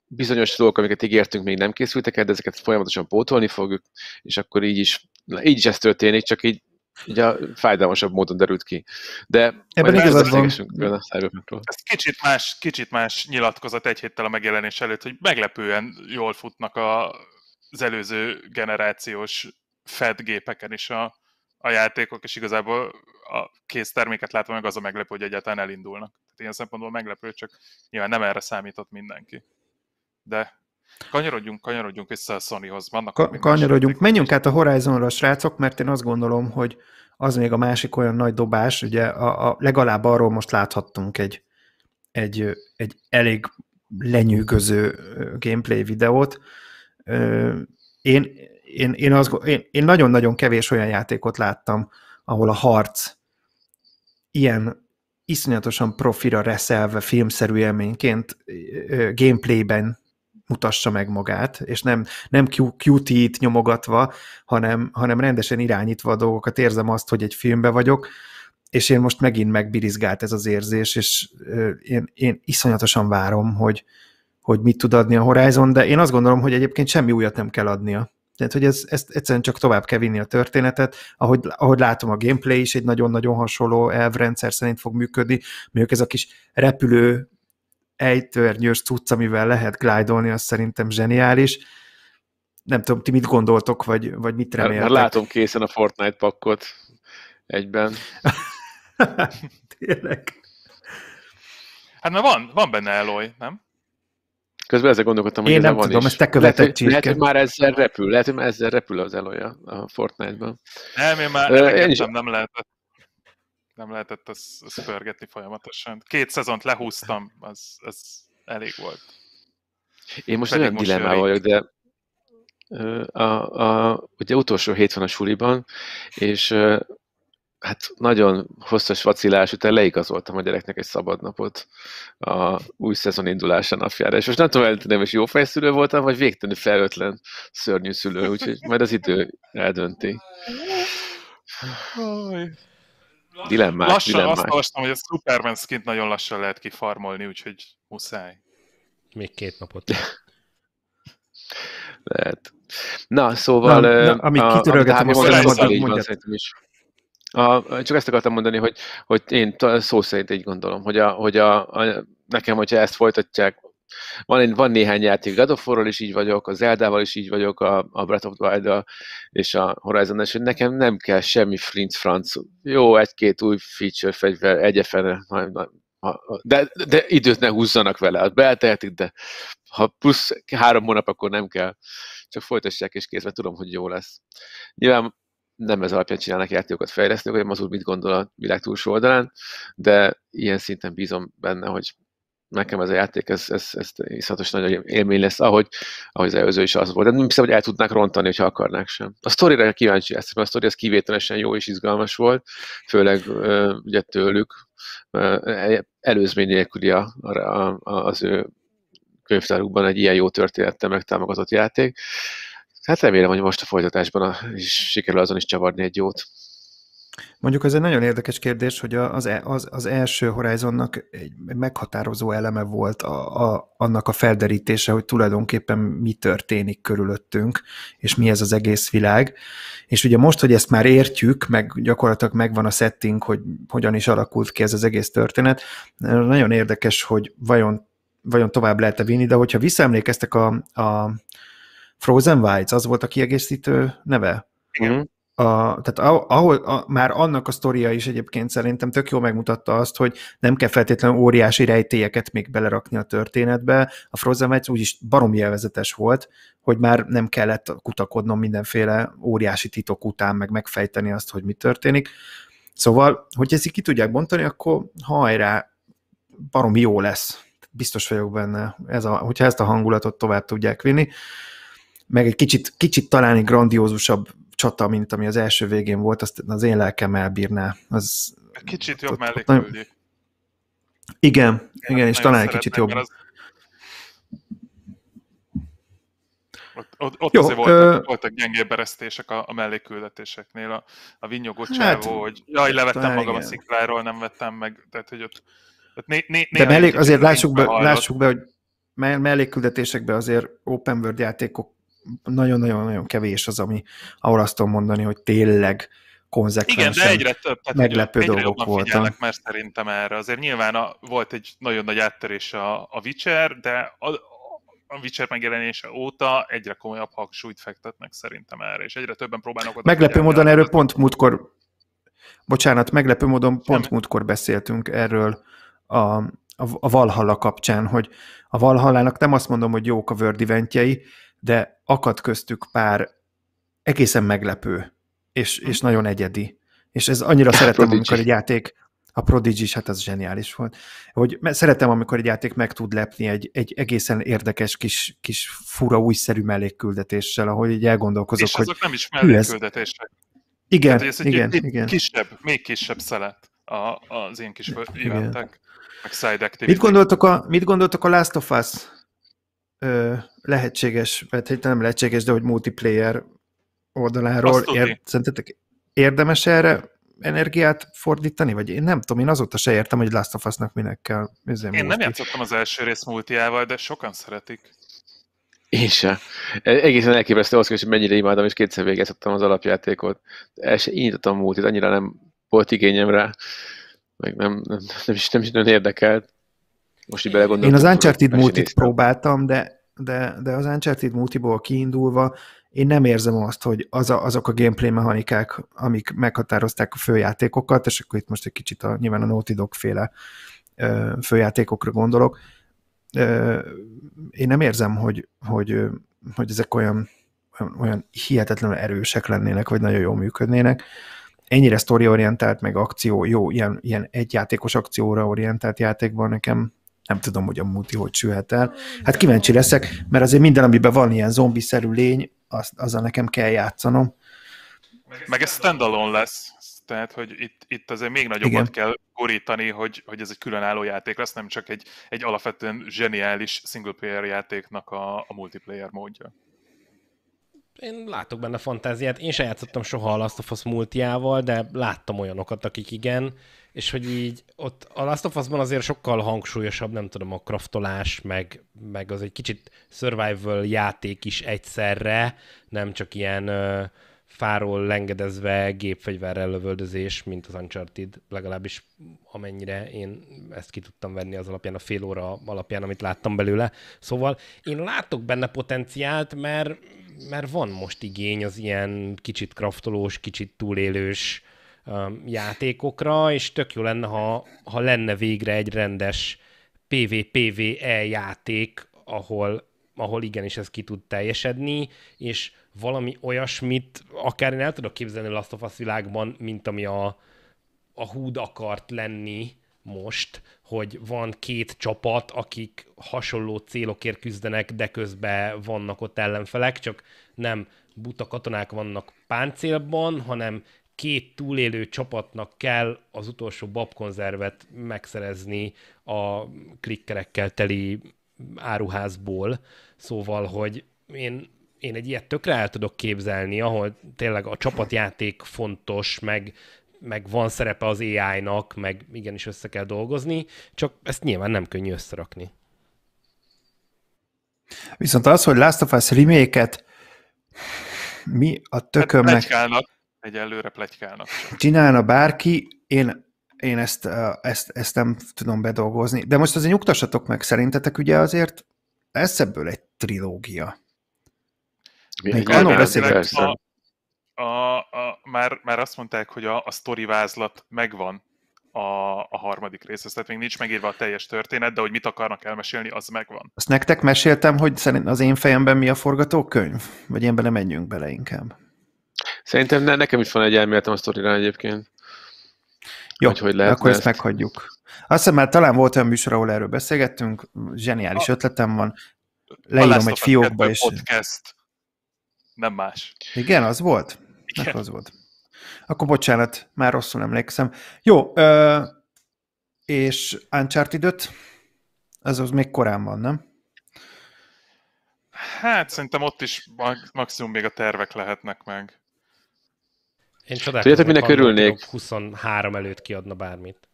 bizonyos dolgok, amiket ígértünk, még nem készültek el, de ezeket folyamatosan pótolni fogjuk, és akkor így is, így is ez történik, csak így Ugye fájdalmasabb módon derült ki. De Ebben igazad van. Ez kicsit más, kicsit más nyilatkozat egy héttel a megjelenés előtt, hogy meglepően jól futnak a, az előző generációs Fed gépeken is a, a játékok, és igazából a kész terméket látva meg az a meglepő, hogy egyáltalán elindulnak. Tehát ilyen szempontból meglepő, csak nyilván nem erre számított mindenki. De Kanyarodjunk, kanyarodjunk vissza a Sonyhoz. Vannak Ka- kanyarodjunk. Menjünk át a Horizonra, srácok, mert én azt gondolom, hogy az még a másik olyan nagy dobás, ugye a, a, legalább arról most láthattunk egy, egy, egy elég lenyűgöző gameplay videót. Én, én, én, az, én, én nagyon-nagyon kevés olyan játékot láttam, ahol a harc ilyen iszonyatosan profira reszelve filmszerű élményként gameplayben mutassa meg magát, és nem, nem cutie t nyomogatva, hanem, hanem rendesen irányítva a dolgokat. Érzem azt, hogy egy filmbe vagyok, és én most megint megbirizgált ez az érzés, és én, én iszonyatosan várom, hogy, hogy mit tud adni a Horizon, de én azt gondolom, hogy egyébként semmi újat nem kell adnia. Tehát, hogy ez, ezt egyszerűen csak tovább kell vinni a történetet, ahogy, ahogy látom a gameplay is egy nagyon-nagyon hasonló elvrendszer szerint fog működni, mondjuk ez a kis repülő ejtőernyős cucc, amivel lehet glide az szerintem zseniális. Nem tudom, ti mit gondoltok, vagy, vagy mit reméltek? Már, látom készen a Fortnite pakkot egyben. Tényleg. Hát mert van, van benne Eloy, nem? Közben ezzel gondolkodtam, hogy Én nem van tudom, is. ezt te követett lehet, lehet, hogy már ezzel repül, lehet, hogy már ezzel repül az Eloy a Fortnite-ban. Nem, én már én nem lehetett nem lehetett az ezt pörgetni folyamatosan. Két szezont lehúztam, az, az elég volt. Én most Pedig olyan dilemmában vagyok, de a, a, ugye utolsó hét van a suliban, és hát nagyon hosszas vacilás után leigazoltam a gyereknek egy szabadnapot a új szezon indulása napjára. És most nem tudom, eltudom, és jó fejszülő voltam, vagy végtelenül felötlen szörnyű szülő, úgyhogy majd az idő eldönti dilemmás, lassan dilemmás. azt olvastam, hogy a Superman skint nagyon lassan lehet kifarmolni, úgyhogy muszáj. Még két napot. lehet. Na, szóval... Na, uh, amit kitörölgetem, azt mondjad, mondjad. Is. A, csak ezt akartam mondani, hogy, hogy én szó szerint így gondolom, hogy, a, hogy a, a, nekem, hogyha ezt folytatják, van, van néhány játék God of War-ról is így vagyok, Zelda-val is így vagyok, a, a Breath of the wild és a horizon és hogy nekem nem kell semmi flint franc. Jó, egy-két új feature fegyver, egyefene, de, de időt ne húzzanak vele, azt beeltehetik, de ha plusz három hónap, akkor nem kell. Csak folytassák és kész mert tudom, hogy jó lesz. Nyilván nem ez alapján csinálnak játékokat fejlesztők, hogy az úr mit gondol a világ túlsó oldalán, de ilyen szinten bízom benne, hogy nekem ez a játék, ez, ez, ez iszatos nagy élmény lesz, ahogy, ahogy az előző is az volt. De nem hiszem, hogy el tudnák rontani, ha akarnák sem. A sztorira kíváncsi ezt, mert a sztori az kivételesen jó és izgalmas volt, főleg ugye tőlük, e, előzmény nélküli a, a, a, az ő könyvtárukban egy ilyen jó történettel megtámogatott játék. Hát remélem, hogy most a folytatásban is sikerül azon is csavarni egy jót. Mondjuk ez egy nagyon érdekes kérdés, hogy az, e, az, az első Horizonnak egy meghatározó eleme volt a, a, annak a felderítése, hogy tulajdonképpen mi történik körülöttünk, és mi ez az egész világ. És ugye most, hogy ezt már értjük, meg gyakorlatilag megvan a setting, hogy hogyan is alakult ki ez az egész történet, nagyon érdekes, hogy vajon, vajon tovább lehet-e vinni, de hogyha visszaemlékeztek a, a Frozen Wilds, az volt a kiegészítő neve? Igen. Mhm a, tehát ahol a, már annak a sztoria is egyébként szerintem tök jól megmutatta azt, hogy nem kell feltétlenül óriási rejtélyeket még belerakni a történetbe. A Frozen Nights úgyis barom jelvezetes volt, hogy már nem kellett kutakodnom mindenféle óriási titok után, meg megfejteni azt, hogy mi történik. Szóval, hogy ezt ki tudják bontani, akkor hajrá, barom jó lesz. Biztos vagyok benne, ez a, hogyha ezt a hangulatot tovább tudják vinni. Meg egy kicsit, kicsit talán egy grandiózusabb csata, mint ami az első végén volt, azt az én lelkem elbírná. Az, kicsit jobb mellé nagyon... Igen, én igen, és talán egy kicsit jobb. Az... Ott, ott, ott Jó, azért voltak, ö... voltak gyengébb eresztések a, a melléküldetéseknél. A, a vinyogó hát, csávó, hogy jaj, hát, levettem magam igen. a szikláról, nem vettem meg. Tehát, hogy ott, ott né, né, De mellé, azért lássuk be, lássuk be, hogy mellékküldetésekben azért open world játékok nagyon-nagyon-nagyon kevés az, ami, ahol azt tudom mondani, hogy tényleg konzekvensen Igen, de egyre több, tehát meglepő egyre dolgok voltak. Már szerintem erre. Azért nyilván a, volt egy nagyon nagy áttörés a, a Witcher, de a, a Witcher megjelenése óta egyre komolyabb hangsúlyt fektetnek szerintem erre, és egyre többen próbálnak oda... Meglepő módon erről az... pont múltkor, bocsánat, meglepő módon pont Nem. múltkor beszéltünk erről a, a, a Valhalla kapcsán, hogy a Valhallának nem azt mondom, hogy jók a Word eventjei, de akad köztük pár egészen meglepő, és, és hm. nagyon egyedi. És ez annyira szeretem, amikor egy játék, a Prodigy is, hát az zseniális volt, hogy szeretem, amikor egy játék meg tud lepni egy, egy egészen érdekes kis, kis fura újszerű mellékküldetéssel, ahogy így elgondolkozok, és hogy... És azok nem is mellékküldetések. Igen, hát, ez egy igen, egy, igen. Kisebb, még kisebb szelet a, az én kis eventek, meg side activity. Mit gondoltok, a, mit gondoltok a Last of Us ö, lehetséges, vagy hát nem lehetséges, de hogy multiplayer oldaláról ér, szerintetek érdemes erre energiát fordítani, vagy én nem tudom, én azóta se értem, hogy Last of Us-nak minek kell. Én nem játszottam az első rész multiával, de sokan szeretik. Én sem. E, egészen elképesztő az, hogy mennyire imádom, és kétszer végeztettem az alapjátékot. El sem indítottam múltit, annyira nem volt igényem rá, meg nem, nem, nem, is, nem is nagyon érdekelt. Most így belegondolom. Én az Uncharted multit próbáltam, de, de, de az Uncharted multiból kiindulva én nem érzem azt, hogy az a, azok a gameplay mechanikák, amik meghatározták a főjátékokat, és akkor itt most egy kicsit a, nyilván a Naughty Dog féle ö, főjátékokra gondolok, ö, én nem érzem, hogy, hogy, hogy ezek olyan, olyan hihetetlenül erősek lennének, vagy nagyon jól működnének. Ennyire sztoriorientált, meg akció, jó, ilyen, ilyen egyjátékos akcióra orientált játékban nekem nem tudom, hogy a multi hogy sülhet el. Hát kíváncsi leszek, mert azért minden, amiben van ilyen zombiszerű lény, az, azzal nekem kell játszanom. Meg ez standalone lesz, tehát hogy itt, itt azért még nagyobbat Igen. kell borítani, hogy, hogy ez egy különálló játék lesz, nem csak egy, egy alapvetően zseniális single player játéknak a, a multiplayer módja én látok benne fantáziát. Én se játszottam soha a Last of Us multiával, de láttam olyanokat, akik igen, és hogy így ott a Last of Us-ban azért sokkal hangsúlyosabb, nem tudom, a kraftolás, meg, meg az egy kicsit survival játék is egyszerre, nem csak ilyen ö, fáról lengedezve gépfegyverrel lövöldözés, mint az Uncharted, legalábbis amennyire én ezt ki tudtam venni az alapján, a fél óra alapján, amit láttam belőle. Szóval én látok benne potenciált, mert, mert van most igény az ilyen kicsit kraftolós, kicsit túlélős, Um, játékokra, és tök jó lenne, ha, ha lenne végre egy rendes PvPvE játék, ahol, ahol igenis ez ki tud teljesedni, és valami olyasmit, akár én el tudok képzelni Last of Us világban, mint ami a, a húd akart lenni most, hogy van két csapat, akik hasonló célokért küzdenek, de közben vannak ott ellenfelek, csak nem buta katonák vannak páncélban, hanem két túlélő csapatnak kell az utolsó babkonzervet megszerezni a klikkerekkel teli áruházból, szóval, hogy én, én egy ilyet tökre el tudok képzelni, ahol tényleg a csapatjáték fontos, meg, meg van szerepe az AI-nak, meg igenis össze kell dolgozni, csak ezt nyilván nem könnyű összerakni. Viszont az, hogy Last of Us remake-et mi a tökömnek... Hát Egyelőre plegykálnak. Csinálna bárki, én én ezt, ezt, ezt nem tudom bedolgozni. De most azért nyugtassatok meg, szerintetek ugye azért lesz ebből egy trilógia. Még annól beszélek. A, a, a, már, már azt mondták, hogy a, a sztori vázlat megvan a, a harmadik rész, tehát még nincs megírva a teljes történet, de hogy mit akarnak elmesélni, az megvan. Azt nektek meséltem, hogy szerint az én fejemben mi a forgatókönyv? Vagy én bele menjünk bele inkább. Szerintem ne, nekem is van egy elméletem a sztorira egyébként. Jó, hogy, hogy lehet akkor ezt, ezt meghagyjuk. Azt hiszem, mert talán volt olyan műsor, ahol erről beszélgettünk, zseniális a, ötletem van, leírom egy fiókba, és... Podcast. Nem más. Igen, az volt? Igen. Hát az volt. Akkor bocsánat, már rosszul emlékszem. Jó, ö, és Uncharted 5? Ez az még korán van, nem? Hát szerintem ott is maximum még a tervek lehetnek meg. Én csodálkozom, Tudjátok, minek örülnék? 23 előtt kiadna bármit.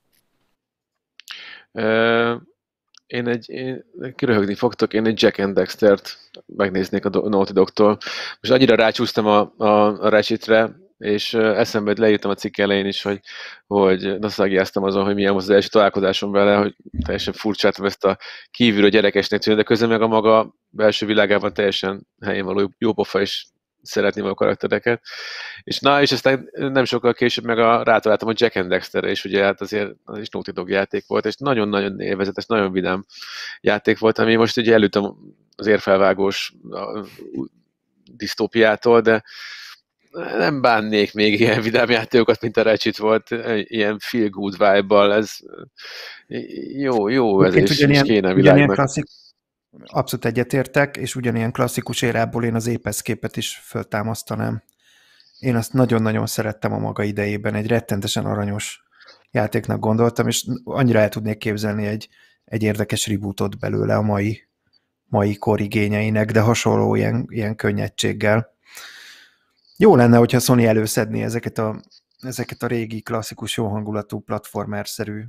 Uh, én egy, én, kiröhögni fogtok, én egy Jack and Dexter-t megnéznék a Do- Naughty Dog-tól. Most annyira rácsúsztam a, a, a Ratchet-re, és eszembe, hogy leírtam a cikk elején is, hogy, hogy nosztalgiáztam azon, hogy milyen volt az első találkozásom vele, hogy teljesen furcsátom ezt a kívülről gyerekesnek tűnő, de közben meg a maga belső világában teljesen helyén való jópofa és szeretném a karaktereket. És na, és aztán nem sokkal később meg a, rátaláltam a Jack and Dexter-re, és ugye hát azért az is Naughty Dog játék volt, és nagyon-nagyon élvezetes, nagyon vidám játék volt, ami most ugye előttem az érfelvágós a, a disztópiától, de nem bánnék még ilyen vidám játékokat, mint a Recsit volt, ilyen feel good vibe-bal, ez jó, jó ez is, is kéne a világnak. Ugyanilyen klasszik, Abszolút egyetértek, és ugyanilyen klasszikus érából én az épeszképet is föltámasztanám. Én azt nagyon-nagyon szerettem a maga idejében, egy rettentesen aranyos játéknak gondoltam, és annyira el tudnék képzelni egy, egy érdekes rebootot belőle a mai, mai kor igényeinek, de hasonló ilyen, ilyen könnyedséggel. Jó lenne, hogyha Sony előszedné ezeket a, ezeket a régi klasszikus jó hangulatú platformer-szerű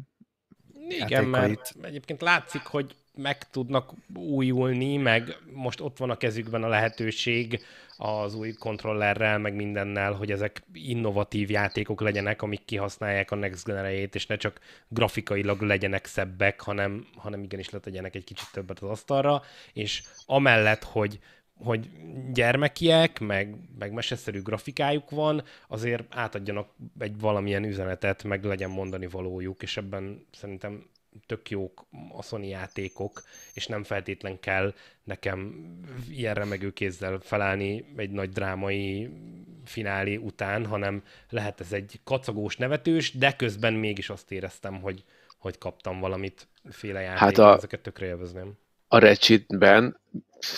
Igen, játékait. mert egyébként látszik, hogy meg tudnak újulni, meg most ott van a kezükben a lehetőség az új kontrollerrel, meg mindennel, hogy ezek innovatív játékok legyenek, amik kihasználják a Next gen és ne csak grafikailag legyenek szebbek, hanem, hanem igenis letegyenek egy kicsit többet az asztalra, és amellett, hogy, hogy gyermekiek, meg, meg meseszerű grafikájuk van, azért átadjanak egy valamilyen üzenetet, meg legyen mondani valójuk, és ebben szerintem tök jók a Sony játékok, és nem feltétlen kell nekem ilyen remegő kézzel felállni egy nagy drámai finálé után, hanem lehet ez egy kacagós, nevetős, de közben mégis azt éreztem, hogy, hogy kaptam valamit féle játékot, hát a, ezeket tökre élvezném. A Ratchetben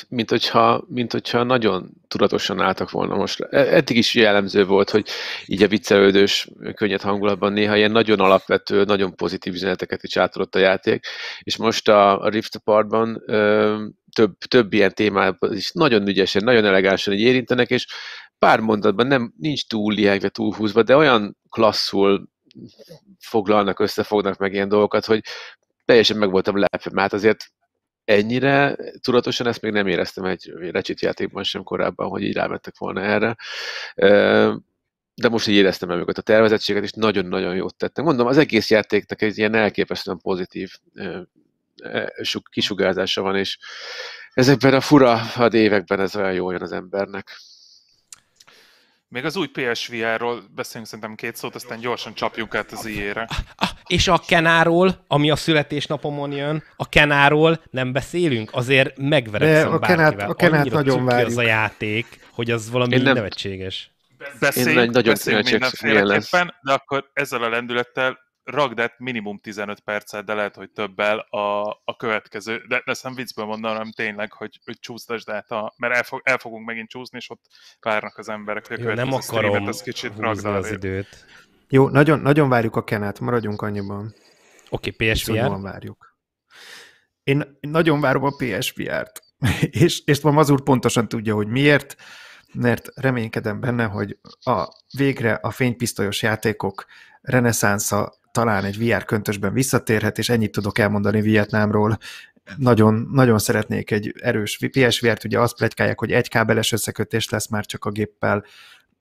mint hogyha, mint hogyha nagyon tudatosan álltak volna most. E, eddig is jellemző volt, hogy így a viccelődős, könnyed hangulatban néha ilyen nagyon alapvető, nagyon pozitív üzeneteket is átadott a játék, és most a, Rift Apartban ö, több, több ilyen témában is nagyon ügyesen, nagyon elegánsan így érintenek, és pár mondatban nem, nincs túl liegve, túl húzva, de olyan klasszul foglalnak, összefognak meg ilyen dolgokat, hogy teljesen meg voltam lepve, mert hát azért ennyire tudatosan ezt még nem éreztem egy recsit játékban sem korábban, hogy így rámentek volna erre. De most így éreztem el őket a tervezettséget, és nagyon-nagyon jót tettek. Mondom, az egész játéknak egy ilyen elképesztően pozitív e, kisugárzása van, és ezekben a fura had években ez olyan jó jön az embernek. Még az új PSVR-ról beszéljünk szerintem két szót, aztán gyorsan csapjuk át az IE-re. És a Kenáról, ami a születésnapomon jön, a Kenáról nem beszélünk, azért megverekszem a Kenát, bárkivel. A Kenát nagyon várjuk. az a játék, hogy az valami nem... nevetséges. Beszéljünk, Én nagyon beszéljünk mindenféleképpen, de akkor ezzel a lendülettel ragd át minimum 15 percet, de lehet, hogy többel a, a következő, de ezt nem viccből mondanám, hanem tényleg, hogy, hogy csúsztasd át, a, mert el, fog, el fogunk megint csúszni, és ott várnak az emberek, hogy a következő nem akarom streamet, ez kicsit az előtt. időt. Jó, nagyon, nagyon várjuk a Kenet, maradjunk annyiban. Oké, okay, PSVR. várjuk. Én nagyon várom a PSVR-t, és, és ma Mazur pontosan tudja, hogy miért, mert reménykedem benne, hogy a, végre a fénypisztolyos játékok reneszánsza talán egy VR köntösben visszatérhet, és ennyit tudok elmondani Vietnámról. Nagyon, nagyon szeretnék egy erős PSVR-t, ugye azt pletykálják, hogy egy kábeles összekötés lesz már csak a géppel.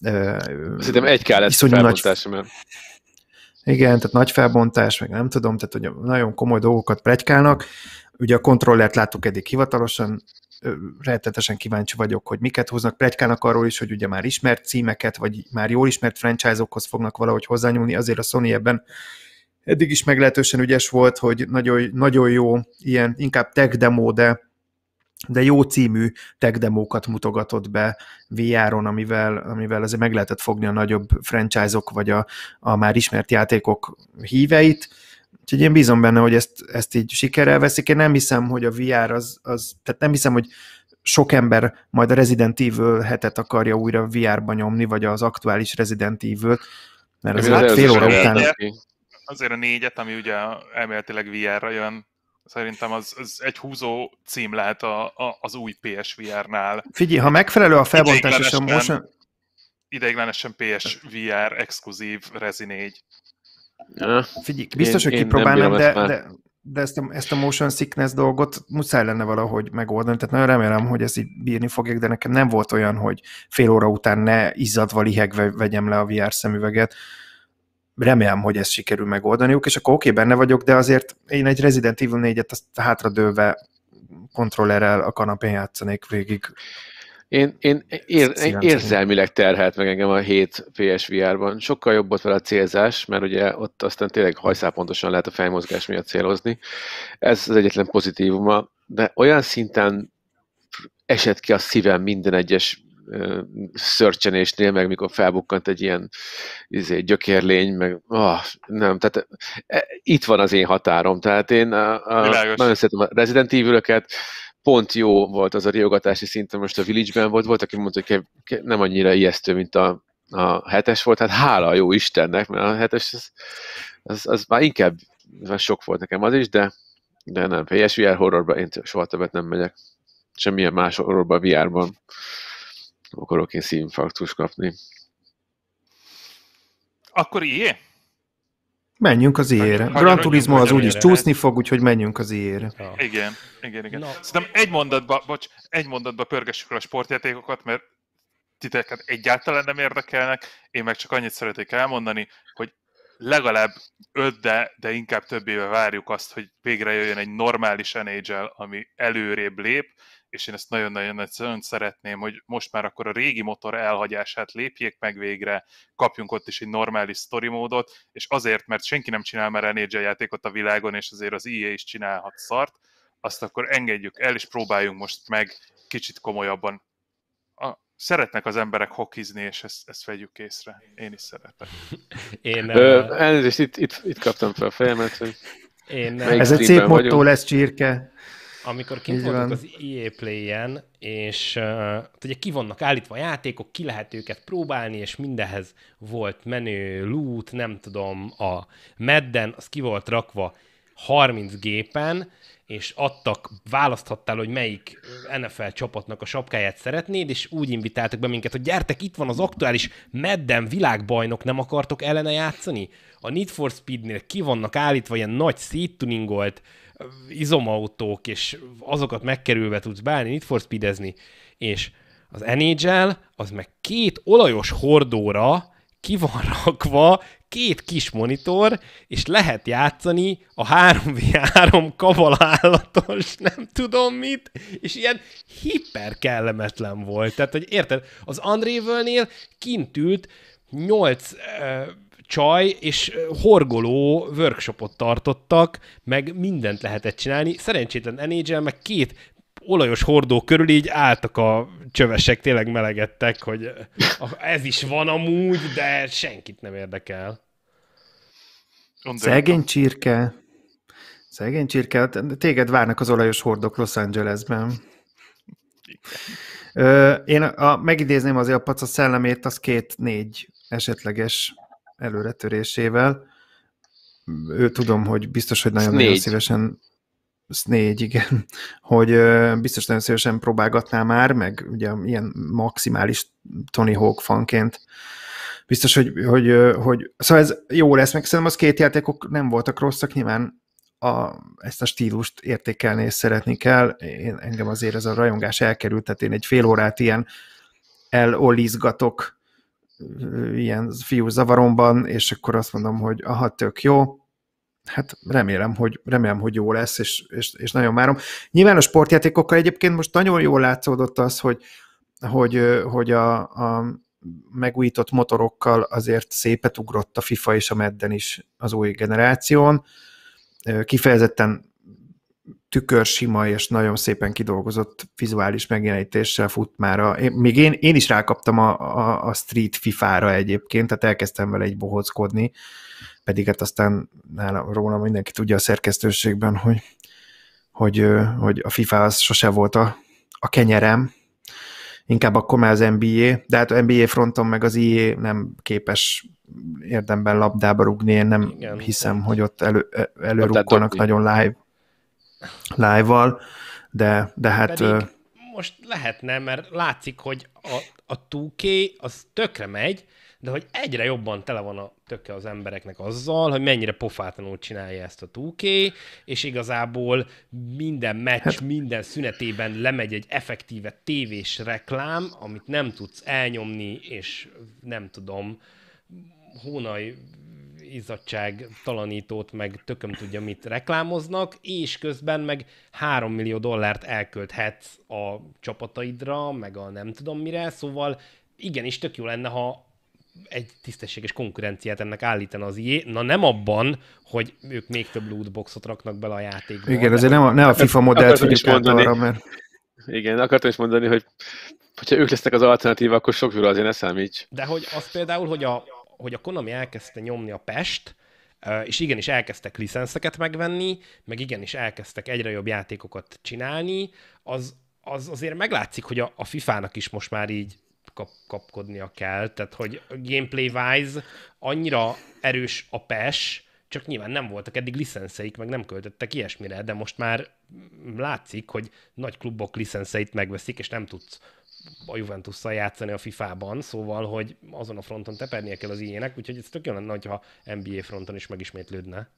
Szerintem egy kell lesz a nagy... mert... Igen, tehát nagy felbontás, meg nem tudom, tehát hogy nagyon komoly dolgokat plegykálnak. Ugye a kontrollert láttuk eddig hivatalosan, rejtetesen kíváncsi vagyok, hogy miket hoznak. Plegykálnak arról is, hogy ugye már ismert címeket, vagy már jól ismert franchise-okhoz fognak valahogy hozzányúlni, azért a Sony ebben eddig is meglehetősen ügyes volt, hogy nagyon, nagyon jó, ilyen inkább tech demo, de de jó című tech demókat mutogatott be VR-on, amivel, amivel azért meg lehetett fogni a nagyobb franchise-ok, vagy a, a már ismert játékok híveit, úgyhogy én bízom benne, hogy ezt, ezt így sikerrel veszik. Én nem hiszem, hogy a VR az, az tehát nem hiszem, hogy sok ember majd a Resident Evil hetet akarja újra VR-ba nyomni, vagy az aktuális Resident evil mert az, az fél óra után azért a négyet, ami ugye elméletileg VR-ra jön, Szerintem az, az egy húzó cím lehet a, a, az új PSVR-nál. Figyelj, ha megfelelő a felbontás és a motion... Ideiglenesen PSVR exkluzív Rezi 4. Figyelj, biztos, én, hogy kipróbálnám, de, de, de ezt, a, ezt a motion sickness dolgot muszáj lenne valahogy megoldani, tehát nagyon remélem, hogy ezt így bírni fogják, de nekem nem volt olyan, hogy fél óra után ne izzadva lihegve vegyem le a VR szemüveget. Uh, remélem, hogy ezt sikerül megoldaniuk, és akkor oké, okay, benne vagyok, de azért én egy Resident Evil 4-et hátradőlve kontrollerrel a kanapén játszanék végig. Én, én, ér, én érzelmileg terhelt meg engem a 7 PSVR-ban. Sokkal jobb volt vele a célzás, mert ugye ott aztán tényleg hajszálpontosan lehet a fejmozgás miatt célozni. Ez az egyetlen pozitívuma, de olyan szinten esett ki a szívem minden egyes szörcsenésnél, meg mikor felbukkant egy ilyen izé, gyökérlény, meg oh, nem, tehát e, itt van az én határom, tehát én a, a, nagyon szeretem a Resident evil pont jó volt az a riogatási szinten, most a Village-ben volt, volt, aki mondta, hogy ke, ke, nem annyira ijesztő, mint a, a hetes volt, hát hála a jó Istennek, mert a hetes az, az, az már inkább már sok volt nekem az is, de, de nem, VR horrorba én soha többet nem megyek. Semmilyen más horrorba VR-ban akarok én szívinfarktus kapni. Akkor ilyen? Menjünk az ilyére. Hát, Gran hát, Turismo az úgyis csúszni fog, úgyhogy menjünk az ilyére. Igen, igen, igen. No. Szerintem egy mondatba, bocs, egy mondatba pörgessük el a sportjátékokat, mert titeket egyáltalán nem érdekelnek, én meg csak annyit szeretnék elmondani, hogy legalább öt, de, de inkább több éve várjuk azt, hogy végre jöjjön egy normális nhl ami előrébb lép, és én ezt nagyon-nagyon szeretném, hogy most már akkor a régi motor elhagyását lépjék meg végre, kapjunk ott is egy normális story módot, és azért, mert senki nem csinál már NHL játékot a világon, és azért az IE is csinálhat szart, azt akkor engedjük el, és próbáljunk most meg kicsit komolyabban. A, szeretnek az emberek hokizni, és ezt, ezt vegyük észre. Én is szeretem. Én, Ö, uh... elnézést, itt, itt, itt kaptam fel a fejemet, hogy én nem. Ez egy szép motto lesz, Csirke amikor kint Így voltunk van. az EA Play-en, és uh, ugye ki vannak állítva a játékok, ki lehet őket próbálni, és mindenhez volt menő, loot, nem tudom, a medden az ki volt rakva 30 gépen, és adtak, választhattál, hogy melyik NFL csapatnak a sapkáját szeretnéd, és úgy invitáltak be minket, hogy gyertek, itt van az aktuális Medden világbajnok, nem akartok ellene játszani? A Need for Speednél ki vannak állítva ilyen nagy széttuningolt uh, izomautók, és azokat megkerülve tudsz bánni, itt for speedezni, és az NHL az meg két olajos hordóra ki van rakva két kis monitor, és lehet játszani a 3v3 kavalállatos, nem tudom mit, és ilyen hiper kellemetlen volt. Tehát, hogy érted, az Andrévölnél kint ült 8 uh, csaj, és horgoló workshopot tartottak, meg mindent lehetett csinálni. Szerencsétlen NHL, meg két olajos hordó körül így álltak a csövesek, tényleg melegettek, hogy ez is van amúgy, de senkit nem érdekel. Szegény csirke. Szegény csirke. Hát téged várnak az olajos hordok Los Angelesben. Én a, a, megidézném azért a paca szellemét, az két-négy esetleges előretörésével. Ő tudom, hogy biztos, hogy nagyon-nagyon nagyon szívesen ez négy, igen, hogy biztos nagyon szívesen próbálgatná már, meg ugye ilyen maximális Tony Hawk fanként biztos, hogy, hogy, hogy szóval ez jó lesz, meg szerintem az két játékok nem voltak rosszak, nyilván a, ezt a stílust értékelni és szeretni kell. Én, engem azért ez a rajongás elkerült, tehát én egy fél órát ilyen elolizgatok ilyen fiú zavaromban, és akkor azt mondom, hogy aha, tök jó, hát remélem, hogy, remélem, hogy jó lesz, és, és, és nagyon várom. Nyilván a sportjátékokkal egyébként most nagyon jól látszódott az, hogy, hogy, hogy a, a megújított motorokkal azért szépet ugrott a FIFA és a Medden is az új generáción. Kifejezetten tükörsima és nagyon szépen kidolgozott vizuális megjelenítéssel fut már. A, én, még én, én is rákaptam a, a, a Street FIFA-ra egyébként, tehát elkezdtem vele egy bohockodni, pedig hát aztán nálam, róla mindenki tudja a szerkesztőségben, hogy, hogy, hogy a FIFA az sose volt a, a kenyerem, inkább akkor már az NBA, de hát a NBA fronton meg az IE nem képes érdemben labdába rugni, én nem Igen. hiszem, hogy ott elő, e- előrukkolnak nagyon live live-val, de, de hát... Pedig uh, most lehetne, mert látszik, hogy a, a 2K az tökre megy, de hogy egyre jobban tele van a töke az embereknek azzal, hogy mennyire pofátlanul csinálja ezt a 2K, és igazából minden meccs, hát... minden szünetében lemegy egy effektíve tévés reklám, amit nem tudsz elnyomni, és nem tudom, hónaj izzadság talanítót, meg tököm tudja mit reklámoznak, és közben meg 3 millió dollárt elkölthetsz a csapataidra, meg a nem tudom mire, szóval igenis tök jó lenne, ha egy tisztességes konkurenciát ennek állítana az ilyé, Na nem abban, hogy ők még több lootboxot raknak bele a játékba. Igen, azért nem a, ne a FIFA modellt vigyük át arra, mert... Igen, akartam is mondani, hogy hogyha ők lesznek az alternatíva, akkor sok azért ne számíts. De hogy az például, hogy a hogy a Konami elkezdte nyomni a Pest, és igenis elkezdtek licenszeket megvenni, meg igenis elkezdtek egyre jobb játékokat csinálni, az, az azért meglátszik, hogy a, a FIFA-nak is most már így kap, kapkodnia kell, tehát hogy gameplay-wise annyira erős a PES, csak nyilván nem voltak eddig licenszeik, meg nem költöttek ilyesmire, de most már látszik, hogy nagy klubok licenszeit megveszik, és nem tudsz a juventus játszani a FIFA-ban, szóval, hogy azon a fronton tepernie kell az ilyenek, úgyhogy ez tök jó lenne, hogyha NBA fronton is megismétlődne.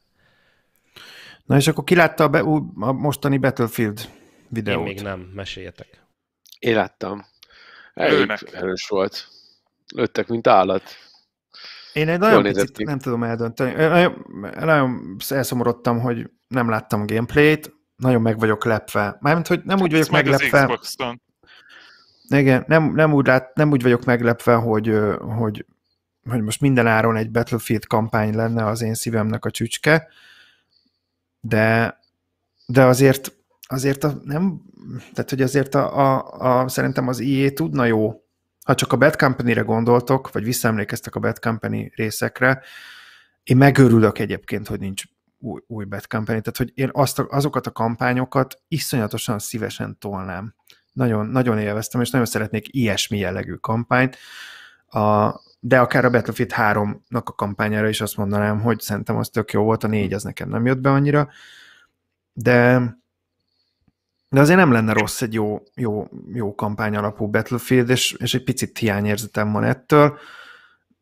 Na és akkor ki látta a, be, a mostani Battlefield videót? Én még nem, meséljetek. Én láttam. Elég erős volt. Lőttek, mint állat. Én egy nagyon picit nem tudom eldönteni. Nagyon, nagyon elszomorodtam, hogy nem láttam gameplayt, nagyon meg vagyok lepve. Mármint, hogy nem úgy vagyok meglepve. Meg az igen, nem, nem, úgy lát, nem úgy vagyok meglepve, hogy, hogy, hogy most minden áron egy Battlefield kampány lenne az én szívemnek a csücske, de, de azért, azért a, nem, tehát hogy azért a, a, a, szerintem az IE tudna jó, ha csak a Bad Company-re gondoltok, vagy visszaemlékeztek a Bad Company részekre, én megörülök egyébként, hogy nincs új, új Bad Company, tehát hogy én azt, azokat a kampányokat iszonyatosan szívesen tolnám nagyon, nagyon élveztem, és nagyon szeretnék ilyesmi jellegű kampányt. A, de akár a Battlefield 3-nak a kampányára is azt mondanám, hogy szerintem az tök jó volt, a 4 az nekem nem jött be annyira, de de azért nem lenne rossz egy jó, jó, jó kampány alapú Battlefield, és, és egy picit hiányérzetem van ettől,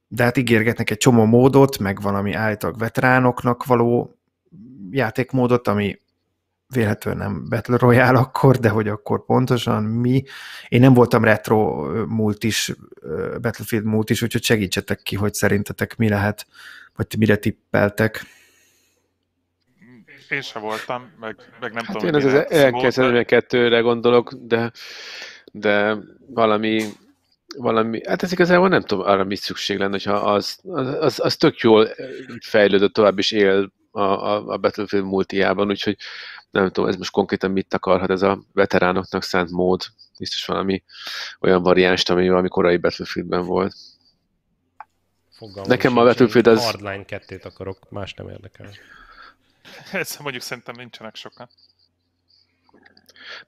de hát ígérgetnek egy csomó módot, meg valami állítólag veteránoknak való játékmódot, ami véletlenül nem Battle Royale akkor, de hogy akkor pontosan mi. Én nem voltam retro múlt is, Battlefield múlt is, úgyhogy segítsetek ki, hogy szerintetek mi lehet, vagy ti mire tippeltek. Én se voltam, meg, meg nem hát tudom. Én az, az kettőre gondolok, de, de valami valami, hát ez igazából nem tudom arra mi szükség lenne, hogyha az, az, az, az tök jól fejlődött tovább, és él a, a, a Battlefield multiában, úgyhogy nem tudom, ez most konkrétan mit akarhat ez a veteránoknak szánt mód, biztos valami olyan variáns, ami valami korai Battlefieldben volt. Fogalmam Nekem a Battlefield az... Hardline 2 akarok, más nem érdekel. Ez mondjuk szerintem nincsenek sokan.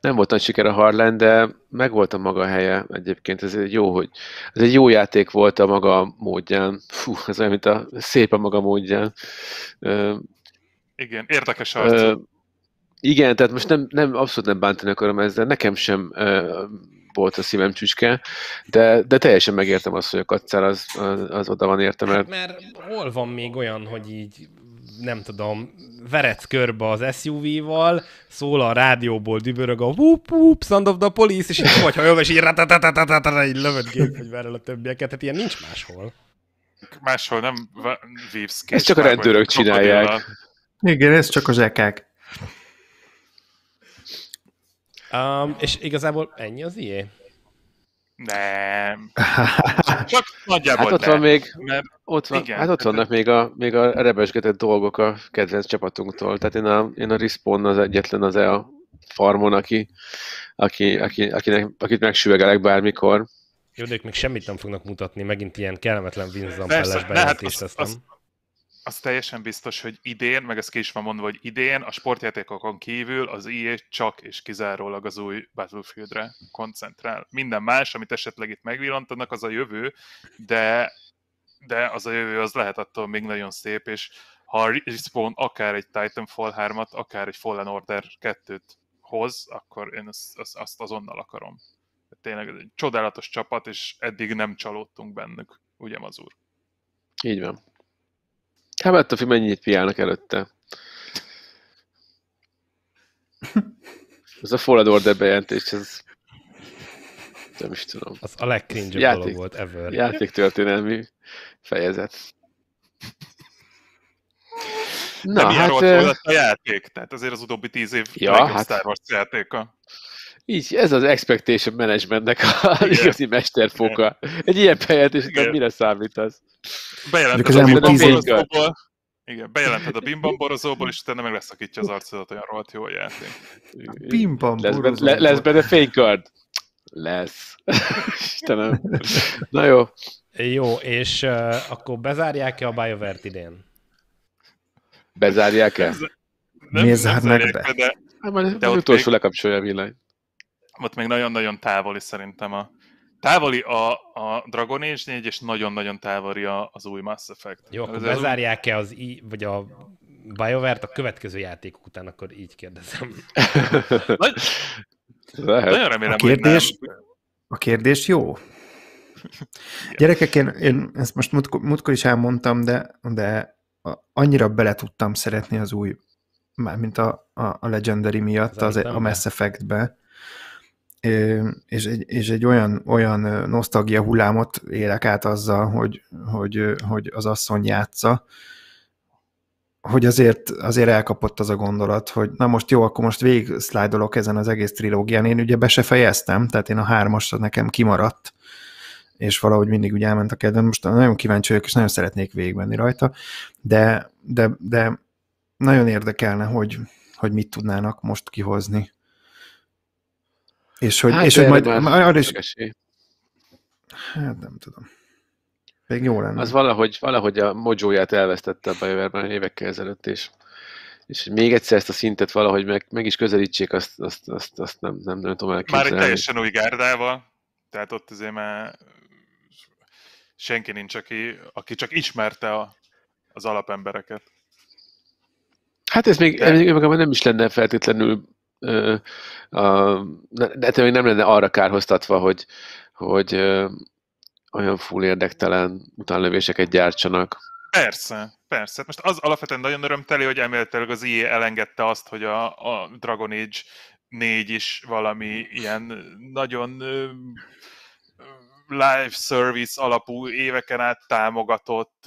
Nem volt nagy siker a Harlan, de meg volt a maga helye egyébként. Ez egy jó, hogy ez egy jó játék volt a maga módján. Fú, ez olyan, mint a szép a maga módján. Igen, érdekes arc. Ö, igen, tehát most nem, nem, abszolút nem bántani akarom ezzel, nekem sem ö, volt a szívem csücske, de, de teljesen megértem azt, hogy a kacár az, az, az oda van értem. Hát mert... Hát mert hol van még olyan, hogy így nem tudom, veretsz körbe az SUV-val, szól a rádióból, dübörög a whoop whoop, sound of the police, és így vagy hajolva, és így így a többieket, nincs nem csak a rendőrök csinálják. Igen, ez csak az ekák. Um, és igazából ennyi az ilyen? Nem. Csak nagyjából hát ott van még, ott van, igen, hát ott vannak még a, még a rebesgetett dolgok a kedvenc csapatunktól. Tehát én a, én a Respawn az egyetlen az e a farmon, aki, aki, aki, akinek, akit megsüvegelek bármikor. Jó, de ők még semmit nem fognak mutatni, megint ilyen kellemetlen Vinzam bejelentést azt, azt, az teljesen biztos, hogy idén, meg ez ki is van mondva, hogy idén a sportjátékokon kívül az IE csak és kizárólag az új Battlefieldre koncentrál. Minden más, amit esetleg itt megvillantanak, az a jövő, de, de az a jövő az lehet attól még nagyon szép, és ha a Respawn akár egy Titanfall 3-at, akár egy Fallen Order 2-t hoz, akkor én azt, azt, azt azonnal akarom. Tényleg ez egy csodálatos csapat, és eddig nem csalódtunk bennük, ugye az úr? Így van. Hát a függ, mennyit piálnak előtte. Ez a Fallout Order bejelentés, ez nem is tudom. Az a legcringe játék, dolog volt ever. történelmi fejezet. Na, nem hát, ilyen hát, volt a játék, tehát azért az utóbbi tíz év ja, hát, Star Wars játéka. Így, ez az expectation managementnek a Igen. igazi mesterfoka. Igen. Egy ilyen bejelentés, mire számítasz? Bejelented a bimbamborozóból, igen, bejelented a bimbamborozóból, és utána meg leszakítja az arcodat, olyan rohadt jó a játék. Bimbamborozóból. Lesz, be, lesz benne fénykard. Lesz. Istenem. Na jó. Jó, és uh, akkor bezárják-e a BioVert idén? Bezárják-e? Nem, nem, nem hát zárnak be? be de, hát de, de, de, utolsó de, de, de, ott még nagyon-nagyon távoli szerintem a távoli a, a Dragon Age 4, és nagyon-nagyon távoli a, az új Mass Effect. Jó, akkor bezárják-e az i, vagy a BioWare-t a következő játékok után, akkor így kérdezem. Nagy, Lehet. Nagyon remélem, a kérdés, hogy nem. A kérdés jó. Gyerekek, én, én ezt most múltkor, is elmondtam, de, de annyira bele tudtam szeretni az új, mármint a, a, a Legendary miatt, az, az a Mass Effect-be, és egy, és egy olyan, olyan nosztalgia hullámot élek át azzal, hogy, hogy, hogy az asszony játsza, hogy azért, azért elkapott az a gondolat, hogy na most jó, akkor most végig szlájdolok ezen az egész trilógián. Én ugye be se fejeztem, tehát én a hármas nekem kimaradt, és valahogy mindig úgy elment a kedvem. Most nagyon kíváncsi vagyok, és nagyon szeretnék végigmenni rajta, de, de, de nagyon érdekelne, hogy, hogy mit tudnának most kihozni és hogy, hát és hogy majd arra is... Hát nem tudom. Még jó lenne. Az valahogy, valahogy a mojóját elvesztette a Bajoverben évekkel ezelőtt, és, és még egyszer ezt a szintet valahogy meg, meg is közelítsék, azt, azt, azt, azt nem, nem, nem tudom elképzelni. Már egy teljesen új gárdával, tehát ott azért már senki nincs, aki, aki csak ismerte a, az alapembereket. Hát ez még, De... még nem is lenne feltétlenül de hát még nem lenne arra kárhoztatva, hogy, hogy olyan full érdektelen utánlövéseket gyártsanak. Persze, persze. Most az alapvetően nagyon örömteli, hogy elméletileg az IE elengedte azt, hogy a, a Dragon Age 4 is valami ilyen nagyon live service alapú éveken át támogatott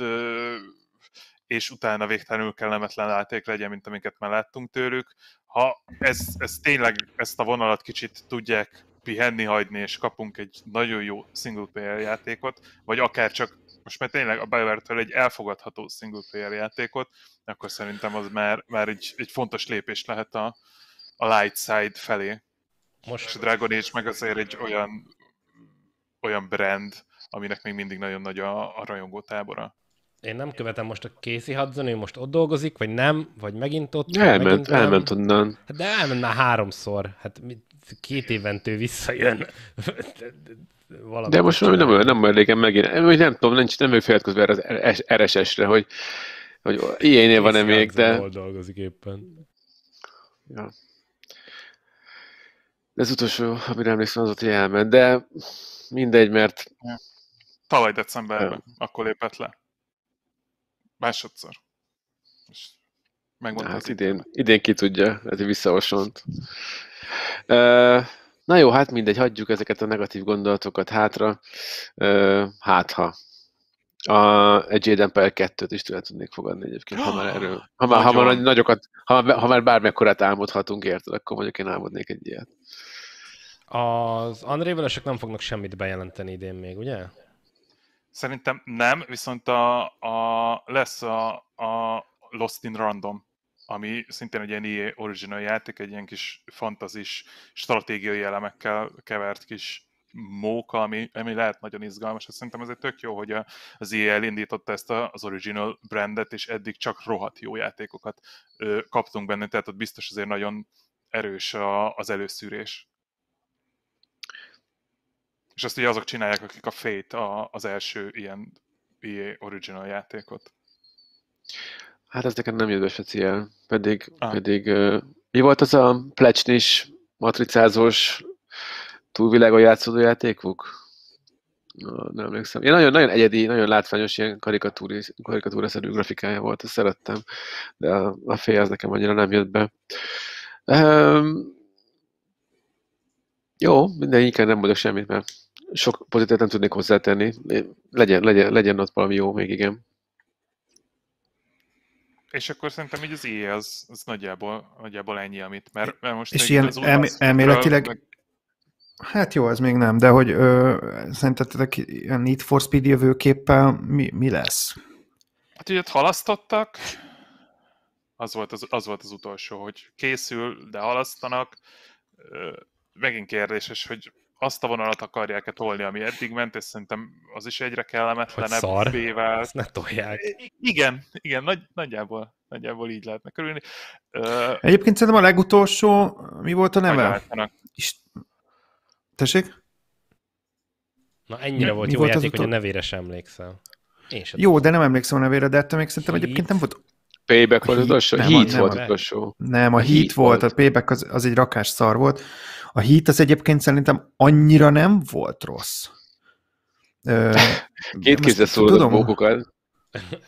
és utána végtelenül kellemetlen láték legyen, mint amiket már láttunk tőlük ha ez, ez tényleg ezt a vonalat kicsit tudják pihenni hagyni, és kapunk egy nagyon jó single player játékot, vagy akár csak most már tényleg a bioware egy elfogadható single player játékot, akkor szerintem az már, már egy, egy fontos lépés lehet a, a light side felé. Most és a Dragon Age meg azért egy olyan, olyan brand, aminek még mindig nagyon nagy a, a rajongó tábora én nem követem most a Casey Hudson, ő most ott dolgozik, vagy nem, vagy megint ott. Elment, megint nem. elment onnan. Hát de elment már háromszor. Hát két éventől visszajön. Valami de most nem, nem, nem elégem megint, vagy nem tudom, nincs, nem vagyok feladkozva erre az RSS-re, hogy, hogy ilyen van-e még, de... Hol dolgozik éppen. Ja. De az utolsó, amire emlékszem, az ott, hogy elment, de mindegy, mert... Tavaly decemberben, ja. akkor lépett le másodszor. És megmondta. Hát idén, idén ki tudja, ez visszaosont. Na jó, hát mindegy, hagyjuk ezeket a negatív gondolatokat hátra. Hát ha. A, egy Jaden Pell 2-t is tőle tudnék fogadni egyébként, ha már erről. Ha már, ha már nagyokat, ha, már, ha már bármekkorát álmodhatunk, érted, akkor mondjuk én álmodnék egy ilyet. Az Andrévelesek nem fognak semmit bejelenteni idén még, ugye? Szerintem nem, viszont a, a lesz a, a Lost in Random, ami szintén egy ilyen EA original játék, egy ilyen kis fantazis, stratégiai elemekkel kevert kis móka, ami, ami lehet nagyon izgalmas. Hát szerintem egy tök jó, hogy a, az EA elindította ezt a, az original brandet, és eddig csak rohadt jó játékokat ö, kaptunk benne, tehát ott biztos azért nagyon erős a, az előszűrés. És ezt ugye azok csinálják, akik a Fate a, az első ilyen EA original játékot. Hát ez nekem nem jött se el, pedig, ah. pedig uh, mi volt az a plecsnis, matricázós, túlvilágon játszódó játékuk? No, nem emlékszem. Ilyen nagyon, nagyon egyedi, nagyon látványos, ilyen karikatúraszerű grafikája volt, ezt szerettem, de a, a fél az nekem annyira nem jött be. Um, jó, minden inkább nem mondok semmit, mert sok pozitívet nem tudnék hozzátenni. Legyen, legyen, legyen ott valami jó, még igen. És akkor szerintem így az IE az, az nagyjából, nagyjából ennyi, amit, mert, mert most... És ilyen az elmé- elméletileg... Meg... Hát jó, ez még nem, de hogy ö, szerintetek a Need for Speed jövőképpen mi, mi lesz? Hát ugye halasztottak, az volt az, az volt az utolsó, hogy készül, de halasztanak. Megint kérdéses, hogy azt a vonalat akarják-e tolni, ami eddig ment, és szerintem az is egyre kellemetlenebb bével. Ezt ne tolják. Igen, igen, nagy, nagyjából, nagyjából így lehetne körülni. Egyébként szerintem a legutolsó, mi volt a neve? Is... Tessék? Na ennyire mi, volt mi jó volt játék, hogy a nevére sem emlékszem. Én sem jó, de nem emlékszem a nevére, de ettől még szerintem Hit? egyébként nem volt... Payback volt az utolsó? Heat volt az utolsó. Nem, a Heat volt, a Payback az, az egy rakás szar volt. A hit az egyébként szerintem annyira nem volt rossz. Ö, Két kézzel szólod a bókokat.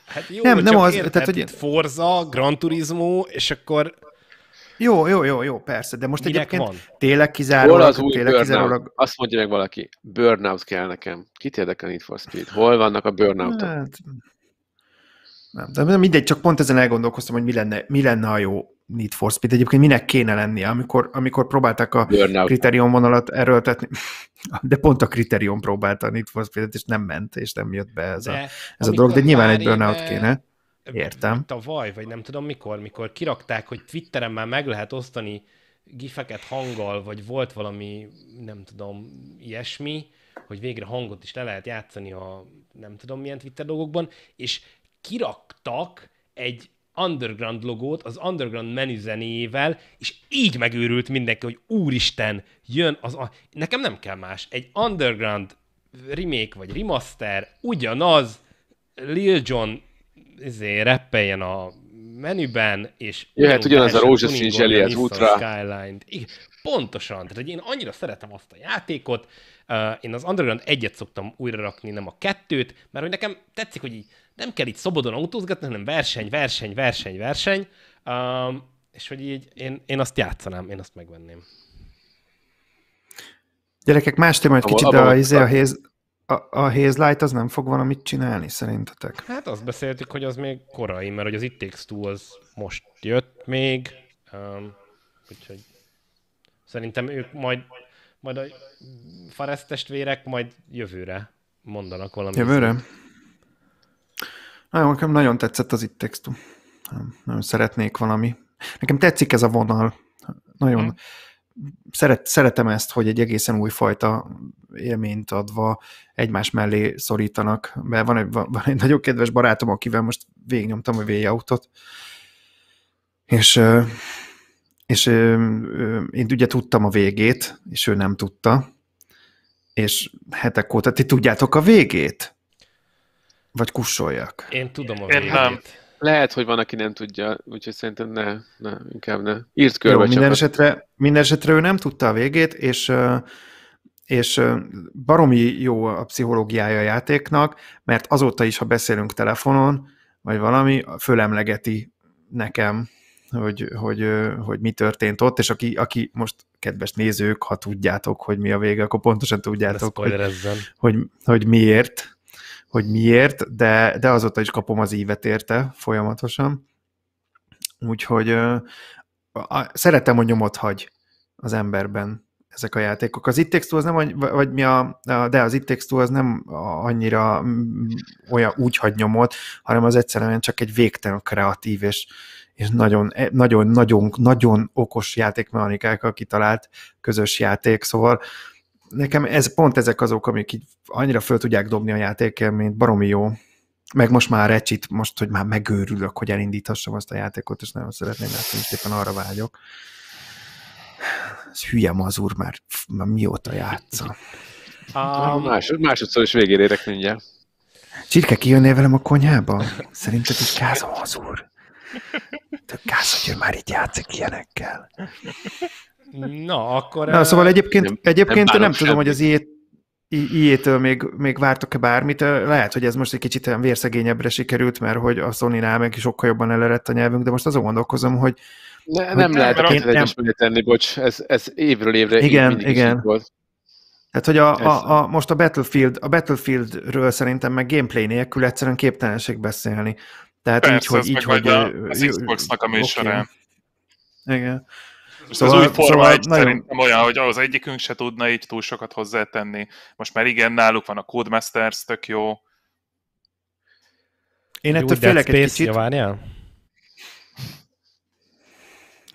Hát jó, nem, nem az, tehát, hát hogy... Forza, Gran Turismo, és akkor jó, jó, jó, jó, persze, de most Minek egyébként van? tényleg kizárólag... Hol az új tényleg kizárólag... Azt mondja meg valaki, burnout kell nekem. Kit érdekel Need for Speed? Hol vannak a burnout -ok? hát, nem, de mindegy, csak pont ezen elgondolkoztam, hogy mi lenne, mi lenne a jó Need for Speed. Egyébként minek kéne lennie, amikor, amikor próbálták a Burnout. kritérium vonalat erőltetni, de pont a kritérium próbálta a Need for Speed-et, és nem ment, és nem jött be ez de, a, ez a dolog, de nyilván egy Burnout éve... kéne. Értem. Tavaly, vagy nem tudom mikor, mikor kirakták, hogy Twitteren már meg lehet osztani gifeket hanggal, vagy volt valami, nem tudom, ilyesmi, hogy végre hangot is le lehet játszani a nem tudom milyen Twitter dolgokban, és kiraktak egy underground logót az underground menü zenéjével, és így megőrült mindenki, hogy úristen, jön az... A... Nekem nem kell más. Egy underground remake vagy remaster, ugyanaz, Lil Jon izé, reppeljen a menüben, és... Jöhet ugyanaz a rózsaszín zseliet az útra. skyline Igen, pontosan. Tehát én annyira szeretem azt a játékot, uh, én az Underground egyet szoktam újra rakni, nem a kettőt, mert hogy nekem tetszik, hogy így nem kell itt szabadon autózgatni, hanem verseny, verseny, verseny, verseny. Um, és hogy így én, én azt játszanám, én azt megvenném. Gyerekek, más egy kicsit, de a, izé, a, héz, a, a Haze Light az nem fog valamit csinálni, szerintetek? Hát azt beszéltük, hogy az még korai, mert hogy az It Takes Two az most jött még, um, úgyhogy szerintem ők majd, majd a Fares testvérek majd jövőre mondanak valamit. Jövőre? Szint. Nagyon, nekem nagyon tetszett az itt textum. nagyon szeretnék valami. Nekem tetszik ez a vonal. Nagyon mm. szeret, szeretem ezt, hogy egy egészen újfajta élményt adva egymás mellé szorítanak. Mert van egy, van egy nagyon kedves barátom, akivel most végignyomtam a V-autot, és, és én ugye tudtam a végét, és ő nem tudta, és hetek óta, ti tudjátok a végét? Vagy kussoljak? Én tudom a végét. Én nem. Lehet, hogy van, aki nem tudja, úgyhogy szerintem ne, ne inkább ne. Írt körbe Jó, minden esetre, minden esetre ő nem tudta a végét, és, és baromi jó a pszichológiája a játéknak, mert azóta is, ha beszélünk telefonon, vagy valami, fölemlegeti nekem, hogy, hogy, hogy mi történt ott, és aki, aki most, kedves nézők, ha tudjátok, hogy mi a vége, akkor pontosan tudjátok, hogy, hogy, hogy miért, hogy miért, de, de azóta is kapom az ívet érte folyamatosan. Úgyhogy uh, a, szeretem, hogy nyomot hagy az emberben ezek a játékok. Az It az nem, vagy, vagy mi a, de az It Takes az nem annyira olyan úgy hagy nyomot, hanem az egyszerűen csak egy végtelen kreatív és, és nagyon, e, nagyon, nagyon, nagyon okos játékmechanikákkal kitalált közös játék, szóval nekem ez, pont ezek azok, amik így annyira föl tudják dobni a játékkel, mint baromi jó. Meg most már recsit, most, hogy már megőrülök, hogy elindíthassam azt a játékot, és nagyon szeretném mert most éppen arra vágyok. Ez hülye mazur már, már mióta játsza. Um, másodszor is végére érek mindjárt. Csirke, kijönnél velem a konyhába? Szerinted is gázom az úr. Tök gáz, hogy ő már itt játszik ilyenekkel. Na, akkor... Na, szóval egyébként, nem, egyébként nem, nem tudom, hogy az ilyet ilyétől még, még vártok-e bármit? Lehet, hogy ez most egy kicsit olyan vérszegényebbre sikerült, mert hogy a sony meg meg sokkal jobban elerett a nyelvünk, de most azon gondolkozom, hogy... Ne, hogy nem lehet a egyes tenni, bocs, ez, ez évről évre igen, év igen. volt. Hát, hogy a, a, a, most a Battlefield, a Battlefieldről szerintem meg gameplay nélkül egyszerűen képtelenség beszélni. Tehát Persze, így, hogy... Így, hogy a, az Xbox-nak a műsorán. Okay. Igen. Most szóval, az új szóval forma szóval egy nagyon... szerintem olyan, hogy az egyikünk se tudna így túl sokat hozzátenni. Most már igen, náluk van a Codemasters, tök jó. Én ettől félek egy kicsit. Javánia?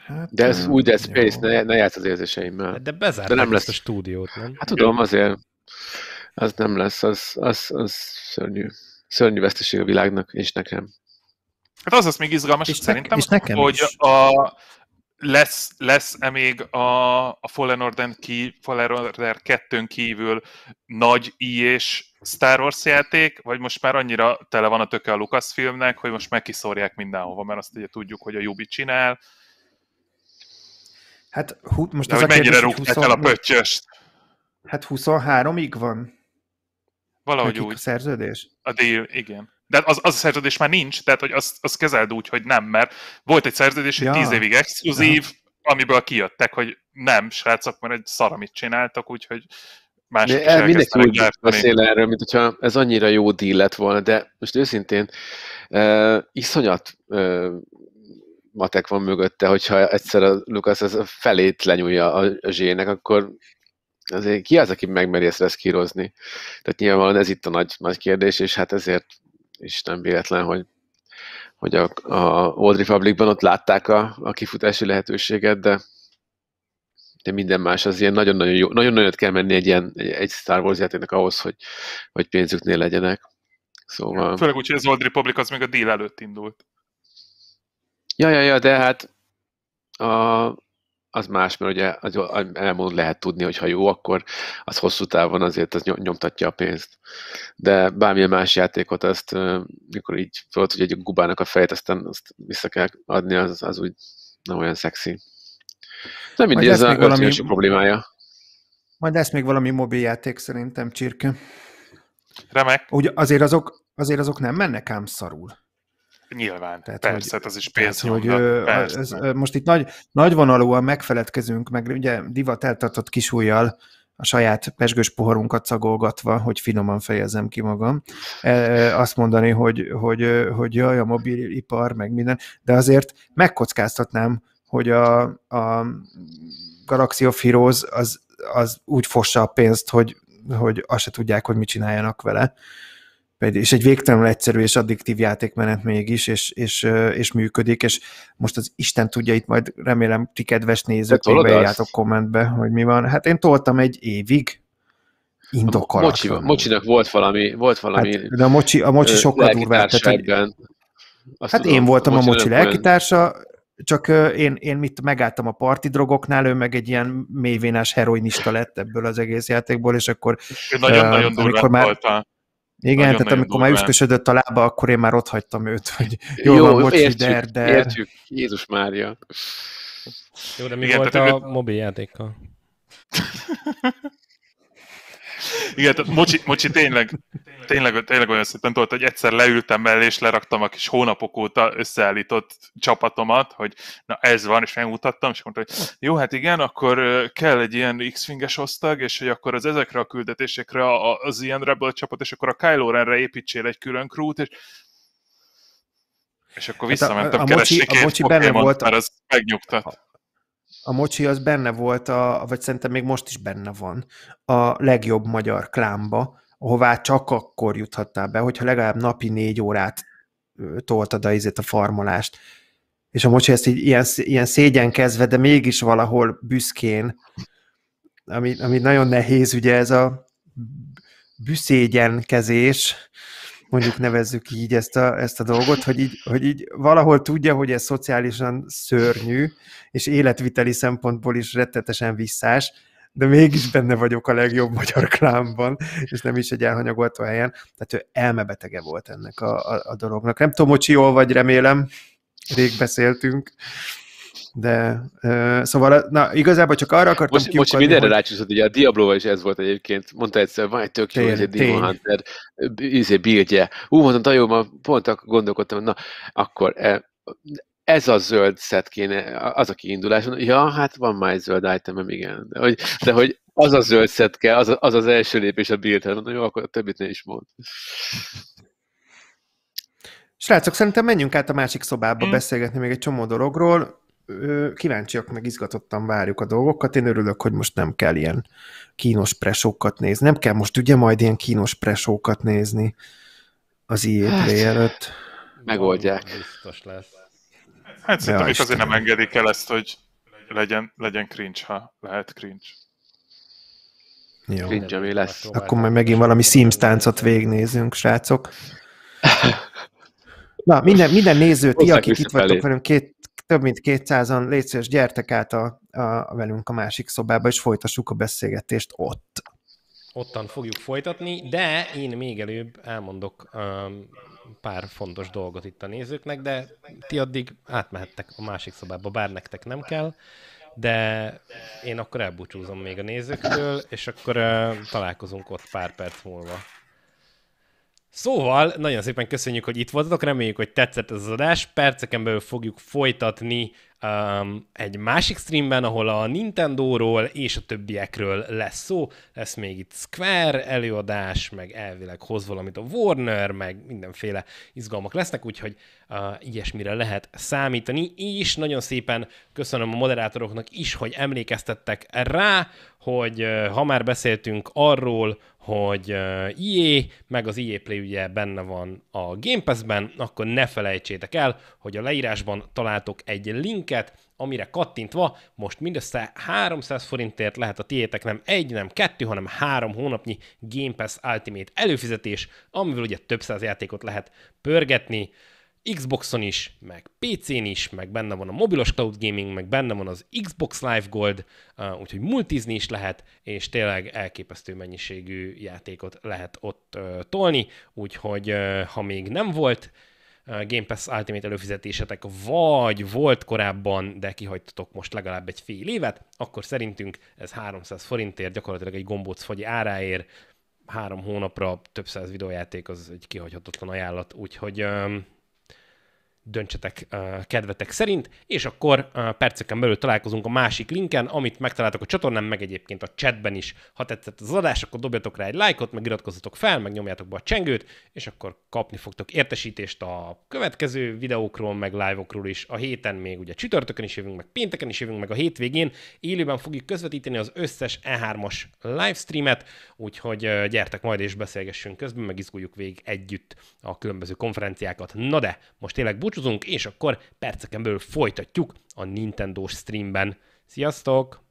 Hát, de ez úgy Dead Space, ne, ne játsz az érzéseimmel. De, de de nem lesz a stúdiót, nem? Hát tudom, azért az nem lesz, az, az, az szörnyű. Szörnyű veszteség a világnak, és nekem. Hát az az még izgalmas, és, szerintem, és nekem hogy is. a, lesz, lesz-e még a, a Fallen Order, ki, Fallen Order 2 kívül nagy i és Star Wars játék, vagy most már annyira tele van a töke a Lucasfilmnek, hogy most már kiszórják mindenhova, mert azt ugye tudjuk, hogy a Jubi csinál. Hát hú, most De az hogy a mennyire rúgták 20... el a pöttyöst? Hát 23-ig van. Valahogy Nekik úgy. A szerződés? A deal, igen. De az, az a szerződés már nincs, tehát hogy azt, az kezeld úgy, hogy nem, mert volt egy szerződés, hogy ja. tíz évig exkluzív, ja. amiből kijöttek, hogy nem, srácok, mert egy szar, amit csináltak, úgyhogy mások de is mindenki úgy beszél erről, mint hogyha ez annyira jó díj lett volna, de most őszintén uh, iszonyat uh, matek van mögötte, hogyha egyszer a Lukasz ez a felét lenyúlja a, a zsének, akkor azért ki az, aki megmeri ezt reszkírozni? Tehát nyilvánvalóan ez itt a nagy, nagy kérdés, és hát ezért és nem véletlen, hogy hogy a, a Old Republicban ott látták a, a kifutási lehetőséget, de, de minden más az ilyen nagyon-nagyon jó, nagyon nagyot kell menni egy ilyen egy, egy Star Wars játéknak ahhoz, hogy, hogy pénzüknél legyenek. Szóval... Főleg úgy, hogy az Old Republic az még a deal előtt indult. Ja, ja, ja, de hát a, az más, mert ugye az elmond lehet tudni, hogy ha jó, akkor az hosszú távon azért az nyomtatja a pénzt. De bármilyen más játékot, azt mikor így volt, hogy egy gubának a fejét, aztán azt vissza kell adni, az, az úgy nem olyan szexi. Nem mindig ez a valami... problémája. Majd lesz még valami játék szerintem, csirke. Remek. Ugye azért azok, azért azok nem mennek ám szarul. Nyilván, tehát, persze, hogy, hát az is pénz. Tehát, hogy, Ez, most itt nagy, nagyvonalúan megfeledkezünk, meg ugye divateltatott kisújjal a saját pesgős poharunkat szagolgatva, hogy finoman fejezem ki magam, e, e, azt mondani, hogy, hogy, hogy jaj, a mobilipar, meg minden, de azért megkockáztatnám, hogy a, a Galaxy of Heroes az, az úgy fossa a pénzt, hogy, hogy azt se tudják, hogy mit csináljanak vele és egy végtelenül egyszerű és addiktív játékmenet mégis, és, és, és működik, és most az Isten tudja, itt majd remélem ti kedves nézők, hogy bejátok kommentbe, hogy mi van. Hát én toltam egy évig, indokolatlanul. Mocsi, mocsinak volt valami, volt valami hát, de a Mocsi, a Mocsi sokkal durvább. hát tudom, én voltam a Mocsi, a mocsi lelkitársa, csak én, én mit megálltam a parti drogoknál, ő meg egy ilyen mélyvénás heroinista lett ebből az egész játékból, és akkor... Nagyon-nagyon uh, nagyon durván már... voltál. Igen, tehát amikor már üskösödött a lába, akkor én már ott hagytam őt, hogy jó, jó, van, bocs, értjük, der, der. értjük, Jézus Mária. Jó, de mi Igen, volt a ő... mobiljátékkal? Igen, tehát Mocsi, Mocsi tényleg, tényleg, tényleg olyan szépen tolt, hogy egyszer leültem mellé, és leraktam a kis hónapok óta összeállított csapatomat, hogy na ez van, és megmutattam, és mondta, hogy jó, hát igen, akkor kell egy ilyen X-finges osztag, és hogy akkor az ezekre a küldetésekre az ilyen Rebel csapat, és akkor a Kylo Renre építsél egy külön krút, és és akkor visszamentem hát a, a, a keresni a, a, két benne volt, mert ez megnyugtat a mocsi az benne volt, a, vagy szerintem még most is benne van, a legjobb magyar klámba, ahová csak akkor juthattál be, hogyha legalább napi négy órát toltad a izét a farmolást. És a mocsi ezt így ilyen, ilyen szégyenkezve, de mégis valahol büszkén, ami, ami nagyon nehéz, ugye ez a büszégyenkezés, mondjuk nevezzük így ezt a, ezt a dolgot, hogy így, hogy így valahol tudja, hogy ez szociálisan szörnyű, és életviteli szempontból is rettetesen visszás, de mégis benne vagyok a legjobb magyar klámban, és nem is egy a helyen. Tehát ő elmebetege volt ennek a, a, a dolognak. Nem tudom, hogy jól vagy, remélem. Rég beszéltünk. De uh, szóval, na, igazából csak arra akartam Most, kiukadni, most mindenre rácsúszott, ugye a Diablo is ez volt egyébként, mondta egyszer, van egy tök jó, ez egy Demon Hunter, izé, buildje. Ú, mondtam, jó, ma pont gondolkodtam, na, akkor e, ez a zöld szet kéne, az a kiindulás, ja, hát van már egy zöld itemem, igen, de hogy, de hogy az a zöld szet kell, az, az az első lépés a buildhez, mondom, jó, akkor a többit ne is mond. Srácok, szerintem menjünk át a másik szobába mm. beszélgetni még egy csomó dologról kíváncsiak, meg izgatottan várjuk a dolgokat. Én örülök, hogy most nem kell ilyen kínos presókat nézni. Nem kell most ugye majd ilyen kínos presókat nézni az EA hát, előtt. Megoldják. Biztos lesz. Hát szerintem ja, is azért nem engedik el ezt, hogy legyen, legyen cringe, ha lehet cringe. Jó. cringe lesz. Akkor majd megint valami Sims táncot végnézünk, srácok. Na, minden, minden nézőt, ti, akik itt vagytok velünk két, több mint 200-an, légy szíves, gyertek át a, a, a velünk a másik szobába, és folytassuk a beszélgetést ott. Ottan fogjuk folytatni, de én még előbb elmondok um, pár fontos dolgot itt a nézőknek, de ti addig átmehettek a másik szobába, bár nektek nem kell, de én akkor elbúcsúzom még a nézőktől, és akkor uh, találkozunk ott pár perc múlva. Szóval nagyon szépen köszönjük, hogy itt voltatok, reméljük, hogy tetszett ez az adás. Perceken belül fogjuk folytatni um, egy másik streamben, ahol a Nintendo-ról és a többiekről lesz szó. Lesz még itt Square előadás, meg elvileg hoz valamit a Warner, meg mindenféle izgalmak lesznek, úgyhogy uh, ilyesmire lehet számítani, és nagyon szépen köszönöm a moderátoroknak is, hogy emlékeztettek rá, hogy uh, ha már beszéltünk arról, hogy IE, meg az IE Play ugye benne van a Game Pass-ben, akkor ne felejtsétek el, hogy a leírásban találtok egy linket, linket, amire kattintva most mindössze 300 forintért lehet a tiétek nem egy, nem kettő, hanem három hónapnyi Game Pass Ultimate előfizetés, amivel ugye több száz játékot lehet pörgetni, Xboxon is, meg PC-n is, meg benne van a mobilos cloud gaming, meg benne van az Xbox Live Gold, úgyhogy multizni is lehet, és tényleg elképesztő mennyiségű játékot lehet ott tolni, úgyhogy ha még nem volt Game Pass Ultimate előfizetésetek vagy volt korábban, de kihagytatok most legalább egy fél évet, akkor szerintünk ez 300 forintért, gyakorlatilag egy gombóc fagy áráért, három hónapra több száz videójáték az egy kihagyhatatlan ajánlat, úgyhogy um, döntsetek kedvetek szerint, és akkor perceken belül találkozunk a másik linken, amit megtaláltok a csatornán, meg egyébként a chatben is. Ha tetszett az adás, akkor dobjatok rá egy lájkot, meg iratkozzatok fel, meg nyomjátok be a csengőt, és akkor kapni fogtok értesítést a következő videókról, meg live-okról is. A héten még ugye csütörtökön is jövünk, meg pénteken is jövünk, meg a hétvégén élőben fogjuk közvetíteni az összes E3-as livestreamet, úgyhogy gyertek majd és beszélgessünk közben, meg izguljuk végig együtt a különböző konferenciákat. Na de, most tényleg búcsú búcsúzunk, és akkor perceken belül folytatjuk a Nintendo streamben. Sziasztok!